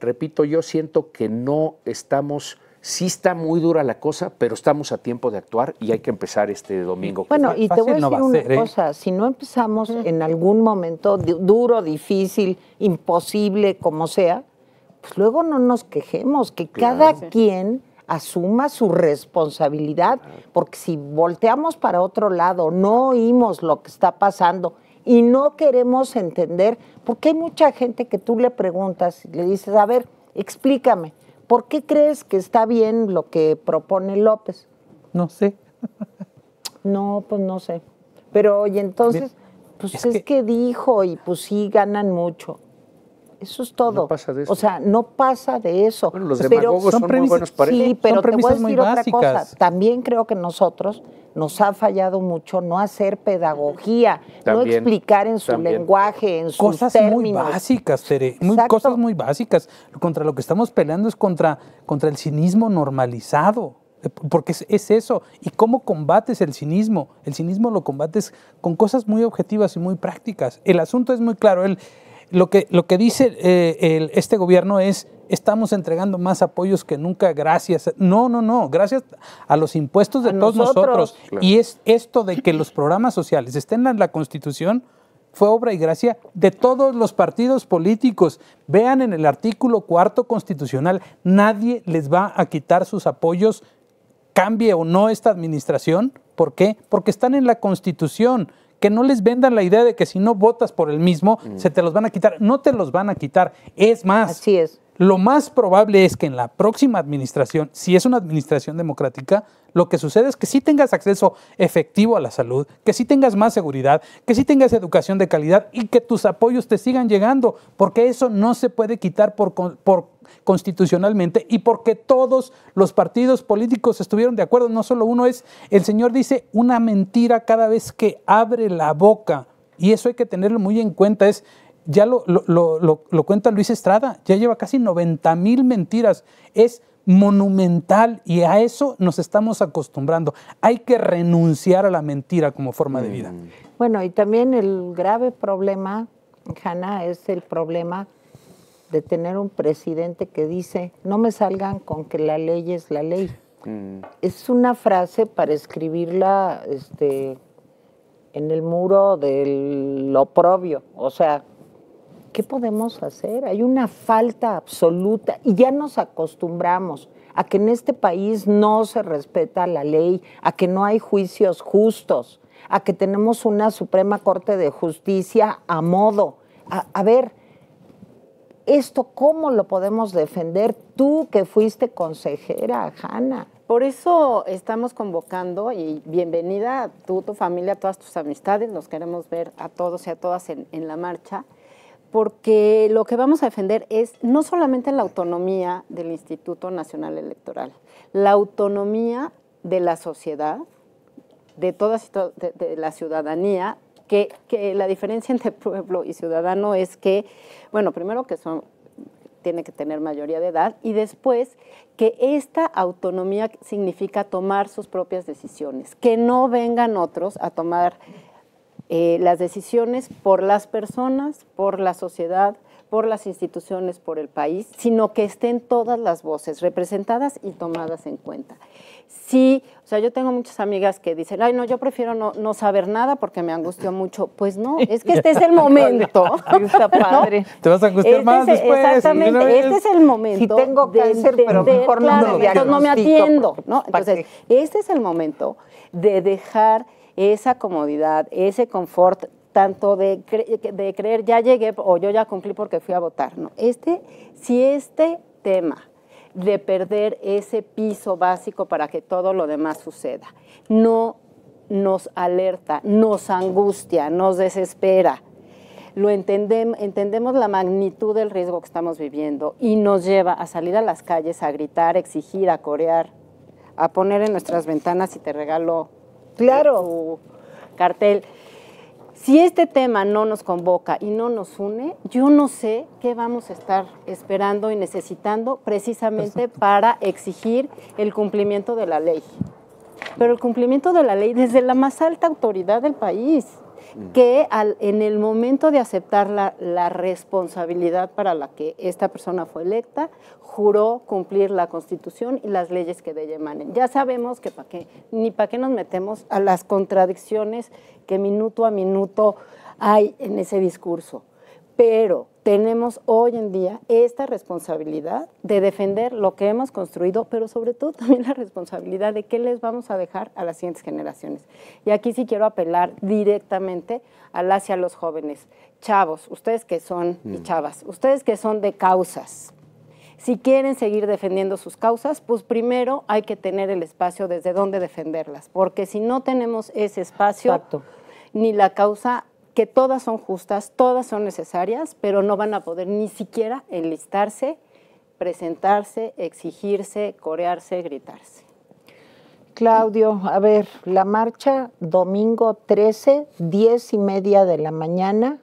repito, yo siento que no estamos, sí está muy dura la cosa, pero estamos a tiempo de actuar y hay que empezar este domingo. Bueno, y te voy a decir una ¿eh? cosa, si no empezamos en algún momento duro, difícil, imposible, como sea, pues, luego no nos quejemos, que cada quien asuma su responsabilidad, porque si volteamos para otro lado, no oímos lo que está pasando y no queremos entender, porque hay mucha gente que tú le preguntas y le dices, a ver, explícame, ¿por qué crees que está bien lo que propone López? No sé. no, pues no sé. Pero oye, entonces, pues es, que dijo y pues sí ganan mucho. Eso es todo. No pasa de eso. O sea, no pasa de eso. Bueno, los pero, son, muy buenos para pero te voy a decir otra cosa. También creo que nosotros nos ha fallado mucho no hacer pedagogía, no explicar en su lenguaje, en sus cosas muy básicas, Tere, cosas muy básicas. Contra lo que estamos peleando es contra, contra el cinismo normalizado. Eh, porque es, es, eso. ¿Y cómo combates el cinismo? El cinismo lo combates con cosas muy objetivas y muy prácticas. El asunto es muy claro. El, lo que, lo que dice eh, este gobierno es, estamos entregando más apoyos que nunca gracias. No, no, no, gracias a los impuestos de todos nosotros. Y es esto de que los programas sociales estén en la Constitución fue obra y gracia de todos los partidos políticos. Vean en el artículo cuarto constitucional, nadie les va a quitar sus apoyos, cambie o no esta administración. ¿Por qué? Porque están en la Constitución que no les vendan la idea de que si no votas por el mismo, mm. se te los van a quitar. No te los van a quitar. Es más, Así es. Lo más probable es que en la próxima administración, si es una administración democrática, lo que sucede es que sí tengas acceso efectivo a la salud, que sí tengas más seguridad, que sí tengas educación de calidad y que tus apoyos te sigan llegando, porque eso no se puede quitar por, por constitucionalmente y porque todos los partidos políticos estuvieron de acuerdo, no solo uno es, el señor dice una mentira cada vez que abre la boca y eso hay que tenerlo muy en cuenta, es ya lo, cuenta Luis Estrada, ya lleva casi 90 mil mentiras. Es monumental y a eso nos estamos acostumbrando. Hay que renunciar a la mentira como forma de vida. Mm. Bueno, y también el grave problema, Hanna, es el problema de tener un presidente que dice, no me salgan con que la ley es la ley. Mm. Es una frase para escribirla este, en el muro del oprobio, o sea, ¿qué podemos hacer? Hay una falta absoluta y ya nos acostumbramos a que en este país no se respeta la ley, a que no hay juicios justos, a que tenemos una Suprema Corte de Justicia a modo. A, ver, ¿esto cómo lo podemos defender tú que fuiste consejera, Hanna? Por eso estamos convocando y bienvenida a tú, tu familia, a todas tus amistades. nos queremos ver a todos y a todas en, en la marcha porque lo que vamos a defender es no solamente la autonomía del Instituto Nacional Electoral, la autonomía de la sociedad, de toda de, la ciudadanía, que, la diferencia entre pueblo y ciudadano es que, bueno, primero que son tiene que tener mayoría de edad y después que esta autonomía significa tomar sus propias decisiones, que no vengan otros a tomar eh, las decisiones por las personas, por la sociedad, por las instituciones, por el país, sino que estén todas las voces representadas y tomadas en cuenta. Sí, o sea, yo tengo muchas amigas que dicen, ay, no, yo prefiero no, saber nada porque me angustió mucho. Pues no, es que este es el momento. padre. Te vas a angustiar este más es, después. Exactamente, este es el momento. Si tengo que de, de, pero mejor no, no me atiendo. ¿no? Entonces, este es el momento de dejar esa comodidad, ese confort tanto de, creer ya llegué o yo ya cumplí porque fui a votar. No, este, si este tema de perder ese piso básico para que todo lo demás suceda, no nos alerta, nos angustia, nos desespera, lo entendemos la magnitud del riesgo que estamos viviendo y nos lleva a salir a las calles, a gritar, a exigir, a corear, a poner en nuestras ventanas y te regalo claro. cartel. Si este tema no nos convoca y no nos une, yo no sé qué vamos a estar esperando y necesitando precisamente para exigir el cumplimiento de la ley. Pero el cumplimiento de la ley desde la más alta autoridad del país que en el momento de aceptar la, responsabilidad para la que esta persona fue electa, juró cumplir la Constitución y las leyes que de ella emanen. Ya sabemos que ni para qué nos metemos a las contradicciones que minuto a minuto hay en ese discurso, pero tenemos hoy en día esta responsabilidad de defender lo que hemos construido, pero sobre todo también la responsabilidad de qué les vamos a dejar a las siguientes generaciones. Y aquí sí quiero apelar directamente hacia los jóvenes. Chavos, ustedes que son, y mm. chavas, ustedes que son de causas. Si quieren seguir defendiendo sus causas, pues primero hay que tener el espacio desde donde defenderlas, porque si no tenemos ese espacio, ni la causa que todas son justas, todas son necesarias, pero no van a poder ni siquiera enlistarse, presentarse, exigirse, corearse, gritarse. Claudio, a ver, la marcha domingo 13, 10 y media de la mañana.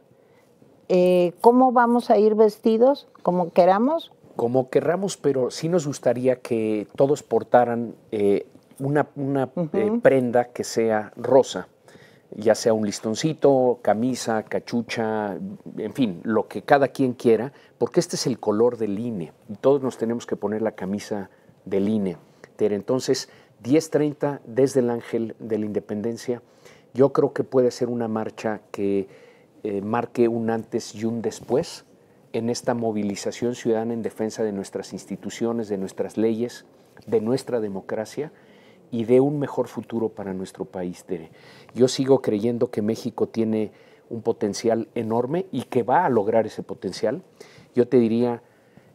Eh, ¿Cómo vamos a ir vestidos? ¿Como queramos? Como querramos, pero sí nos gustaría que todos portaran eh, una, eh, prenda que sea rosa ya sea un listoncito, camisa, cachucha, en fin, lo que cada quien quiera, porque este es el color del INE y todos nos tenemos que poner la camisa del INE. Entonces, 10.30 desde el Ángel de la Independencia, yo creo que puede ser una marcha que eh, marque un antes y un después en esta movilización ciudadana en defensa de nuestras instituciones, de nuestras leyes, de nuestra democracia y de un mejor futuro para nuestro país, Yo sigo creyendo que México tiene un potencial enorme y que va a lograr ese potencial. Yo te diría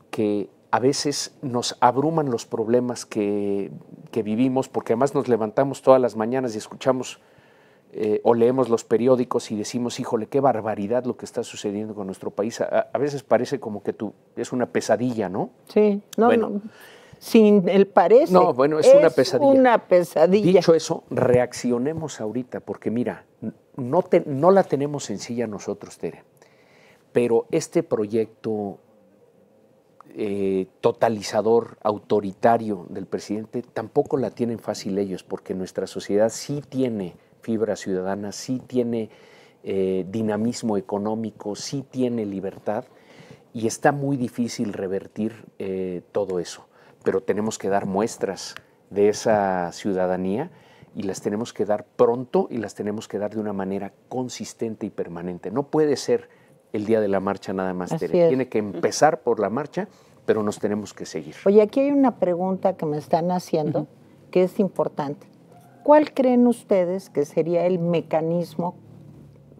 que a veces nos abruman los problemas que, vivimos, porque además nos levantamos todas las mañanas y escuchamos eh, o leemos los periódicos y decimos, híjole, qué barbaridad lo que está sucediendo con nuestro país. A, veces parece como que tú, es una pesadilla, ¿no? Sí, no, no sin el parece. No, bueno, es, una pesadilla. Una pesadilla. Dicho eso, reaccionemos ahorita, porque mira, no, no la tenemos sencilla nosotros, Tere, pero este proyecto eh, totalizador, autoritario del presidente, tampoco la tienen fácil ellos, porque nuestra sociedad sí tiene fibra ciudadana, sí tiene eh, dinamismo económico, sí tiene libertad y está muy difícil revertir eh, todo eso pero tenemos que dar muestras de esa ciudadanía y las tenemos que dar pronto y las tenemos que dar de una manera consistente y permanente. No puede ser el día de la marcha nada más, Tiene que empezar por la marcha, pero nos tenemos que seguir. Oye, aquí hay una pregunta que me están haciendo que es importante. ¿Cuál creen ustedes que sería el mecanismo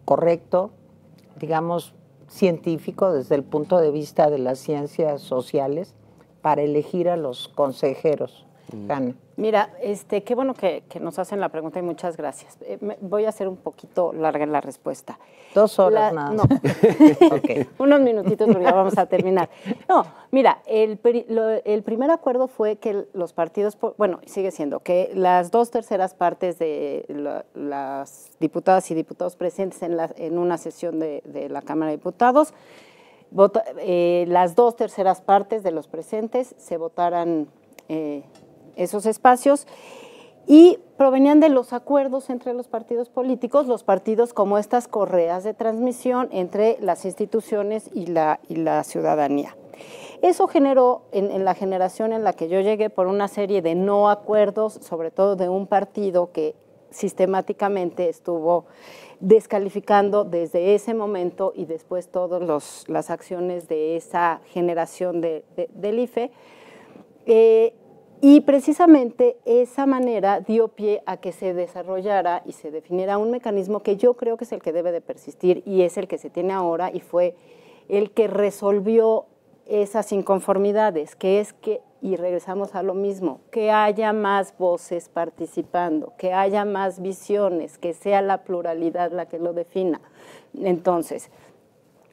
correcto, digamos, científico desde el punto de vista de las ciencias sociales, para elegir a los consejeros. Mm. Mira, este, qué bueno que, nos hacen la pregunta y muchas gracias. Eh, voy a hacer un poquito larga en la respuesta. Dos horas nada. No. Unos minutitos porque ya vamos a terminar. No, mira, el, el primer acuerdo fue que los partidos, bueno, sigue siendo, que las dos terceras partes de las diputadas y diputados presentes en, la, en una sesión de la Cámara de Diputados eh, las dos terceras partes de los presentes se votaran eh, esos espacios y provenían de los acuerdos entre los partidos políticos, los partidos como estas correas de transmisión entre las instituciones y la, ciudadanía. Eso generó en, la generación en la que yo llegué por una serie de no acuerdos, sobre todo de un partido que sistemáticamente estuvo descalificando desde ese momento y después todas las acciones de esa generación del IFE. Eh, y precisamente esa manera dio pie a que se desarrollara y se definiera un mecanismo que yo creo que es el que debe de persistir y es el que se tiene ahora y fue el que resolvió esas inconformidades, que es que, y regresamos a lo mismo, que haya más voces participando, que haya más visiones, que sea la pluralidad la que lo defina. Entonces,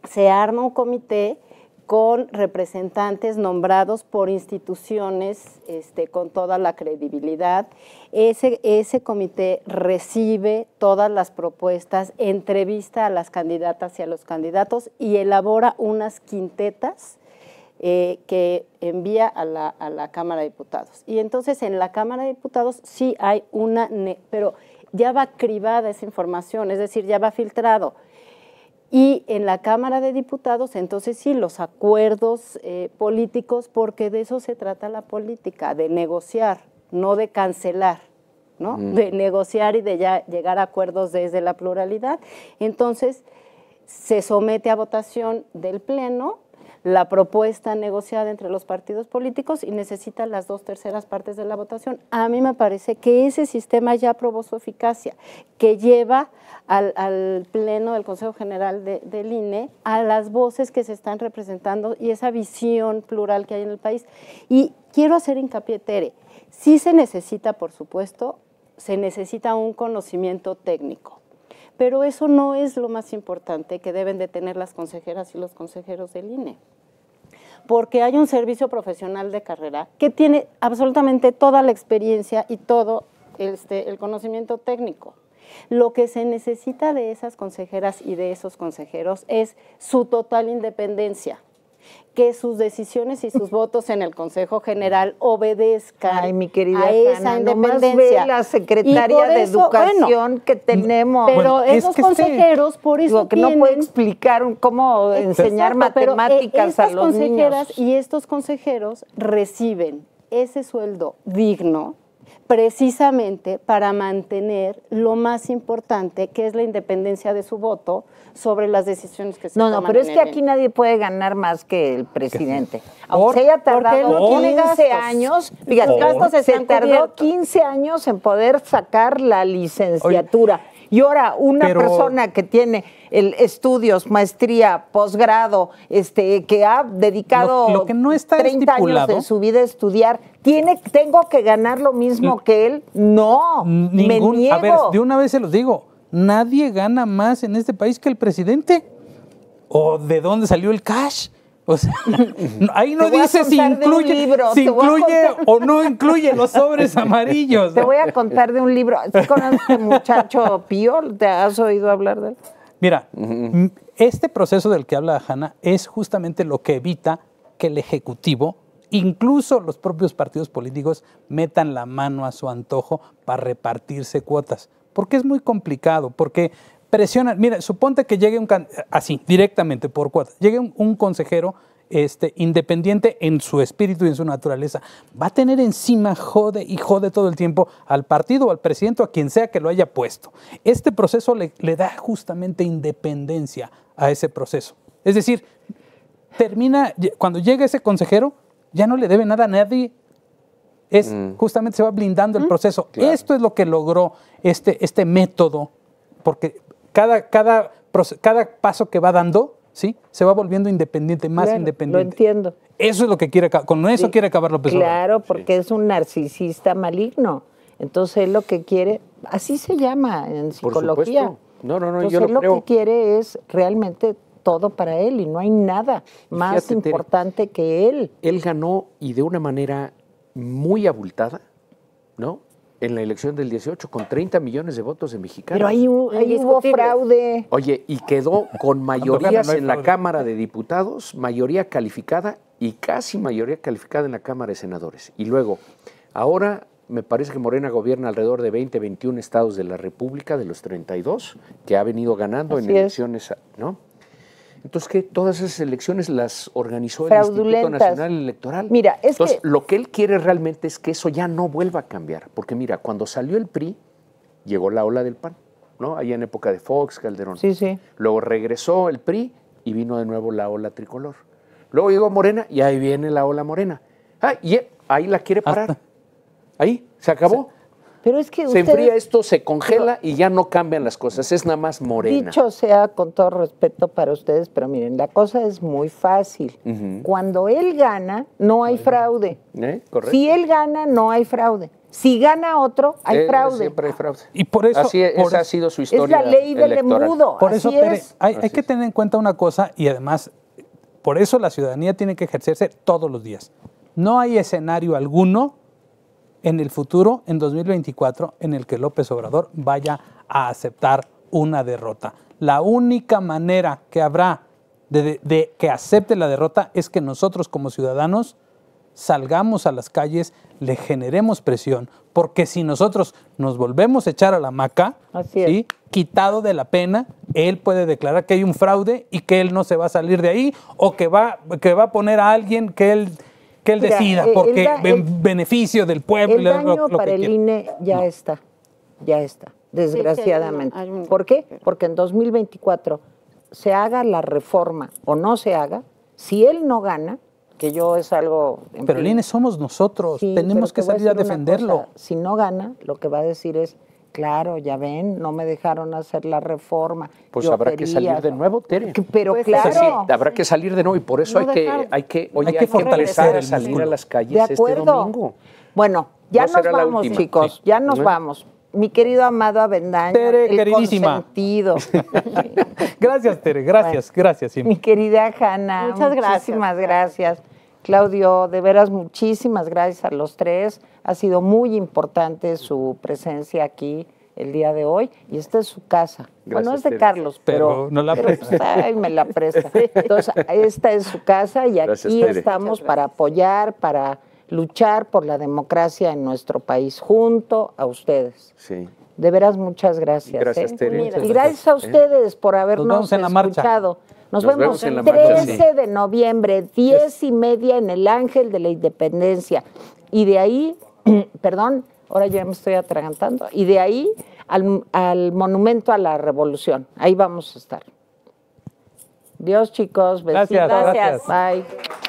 se arma un comité con representantes nombrados por instituciones este, con toda la credibilidad. ese comité recibe todas las propuestas, entrevista a las candidatas y a los candidatos y elabora unas quintetas eh, que envía a la, Cámara de Diputados. Y entonces en la Cámara de Diputados sí hay una, pero ya va cribada esa información, es decir, ya va filtrado. Y en la Cámara de Diputados, entonces sí, los acuerdos eh, políticos, porque de eso se trata la política, de negociar, no de cancelar. ¿no? de negociar y de ya llegar a acuerdos desde la pluralidad. Entonces, se somete a votación del Pleno la propuesta negociada entre los partidos políticos y necesita las dos terceras partes de la votación. A mí me parece que ese sistema ya probó su eficacia, que lleva al, Pleno del Consejo General del INE a las voces que se están representando y esa visión plural que hay en el país. Y quiero hacer hincapié, Tere, sí se necesita, por supuesto, se necesita un conocimiento técnico pero eso no es lo más importante que deben de tener las consejeras y los consejeros del INE porque hay un servicio profesional de carrera que tiene absolutamente toda la experiencia y todo este, el conocimiento técnico. Lo que se necesita de esas consejeras y de esos consejeros es su total independencia que sus decisiones y sus votos en el Consejo General obedezcan Ay, mi querida a esa la secretaria de Educación que mm, tenemos. Pero esos este consejeros, por eso. que no puede explicar cómo enseñar eh, matemáticas a los niños. Y estos consejeros reciben ese sueldo digno precisamente para mantener lo más importante, que es la independencia de su voto sobre las decisiones que se toman. No, no, pero es que aquí nadie puede ganar más que el presidente. Aunque se haya tardado 15 años, fíjate, se, tardó 15 años en poder sacar la licenciatura. y ahora, una persona que tiene el estudios, maestría, posgrado, este, que ha dedicado lo, 30 años de su vida a estudiar, ¿tiene, ¿tengo que ganar lo mismo que él? No, Ningún, me niego. A ver, de una vez se los digo, nadie gana más en este país que el presidente. ¿O de dónde salió el cash? O sea, ahí no dice si incluye, o no incluye los sobres amarillos. Te voy a contar de un libro. ¿Con este muchacho Pío? ¿Te has oído hablar de él? Mira, este proceso del que habla Hanna es justamente lo que evita que el Ejecutivo, incluso los propios partidos políticos, metan la mano a su antojo para repartirse cuotas. Porque es muy complicado, porque presiona... Mira, suponte que llegue un, así, directamente por cuotas, llegue un consejero este, independiente en su espíritu y en su naturaleza, va a tener encima, jode y jode todo el tiempo al partido, al presidente, a quien sea que lo haya puesto. Este proceso le, da justamente independencia a ese proceso. Es decir, termina, cuando llega ese consejero, ya no le debe nada a nadie. Es mm. justamente se va blindando el proceso. Esto es lo que logró este, este método, porque cada, cada, cada paso que va dando ¿sí? Se va volviendo independiente, más independiente. Lo entiendo. Eso es lo que quiere, con eso quiere acabar López Obrador. Claro, porque es un narcisista maligno. Entonces él lo que quiere, así se llama en psicología. Por no, no, no, yo no él lo que quiere es realmente todo para él y no hay nada más importante que él. Él ganó y de una manera muy abultada, ¿no? en la elección del 18 con 30 millones de votos de mexicanos. Pero ahí, hubo, fraude. Oye, y quedó con mayorías en la Cámara de Diputados, mayoría calificada y casi mayoría calificada en la Cámara de Senadores. Y luego, ahora me parece que Morena gobierna alrededor de 20, 21 estados de la República, de los 32, que ha venido ganando en elecciones, ¿no? Entonces, ¿qué? Todas esas elecciones las organizó el Instituto Nacional Electoral. Mira, es Entonces, que... lo que él quiere realmente es que eso ya no vuelva a cambiar. Porque mira, cuando salió el PRI, llegó la ola del PAN, ¿no? Allá en época de Fox, Calderón. Sí, sí. Luego regresó el PRI y vino de nuevo la ola tricolor. Luego llegó Morena y ahí viene la ola morena. Ah, y ahí la quiere parar. Ahí, se acabó. Pero es que se enfría esto, se congela y ya no cambian las cosas, es nada más morena. Dicho sea con todo respeto para ustedes, pero miren, la cosa es muy fácil. Cuando él gana, no hay fraude. ¿Eh? Si él gana, no hay fraude. Si gana otro, hay fraude. Siempre hay fraude. Y por eso. esa ha sido su historia. Es la ley del mudo. Por eso, hay que tener en cuenta una cosa y además, por eso la ciudadanía tiene que ejercerse todos los días. No hay escenario alguno en el futuro, en 2024, en el que López Obrador vaya a aceptar una derrota. La única manera que habrá de, que acepte la derrota es que nosotros como ciudadanos salgamos a las calles, le generemos presión, porque si nosotros nos volvemos a echar a la maca, quitado de la pena, él puede declarar que hay un fraude y que él no se va a salir de ahí, o que va, que va a poner a alguien que él que él decida, eh, porque beneficio del pueblo. El daño para el INE ya está, ya está, desgraciadamente. ¿Por qué? Porque en 2024 se haga la reforma o no se haga, si él no gana, que yo es algo... Pero el INE somos nosotros, tenemos que salir a, defenderlo. si no gana, lo que va a decir es, claro, ya ven, no me dejaron hacer la reforma. Pues habrá que salir de nuevo, Tere. pero pues claro. habrá que salir de nuevo y por eso hay, que, hay que, hay que fortalecer salir a las calles de este domingo. Bueno, ya nos vamos, chicos, ya nos vamos mi querido amado Avendaño. el queridísima. gracias, Tere, gracias, gracias. Mi querida Hanna, muchas gracias. muchísimas gracias. Claudio, de veras muchísimas gracias a los tres. Ha sido muy importante su presencia aquí el día de hoy y esta es su casa. bueno, es de Carlos, pero, no la pues, me la presta. Entonces, esta es su casa y aquí estamos para apoyar, para luchar por la democracia en nuestro país junto a ustedes. Sí. De veras, muchas gracias. Gracias, ¿eh? Y gracias a ¿Eh? ustedes por habernos escuchado. Nos, vemos, el en 13 de noviembre, 10 y media en el Ángel de la Independencia. Y de ahí, perdón, ahora ya me estoy atragantando, y de ahí al, Monumento a la Revolución. Ahí vamos a estar. Dios, chicos. Besitos. Gracias. Bye.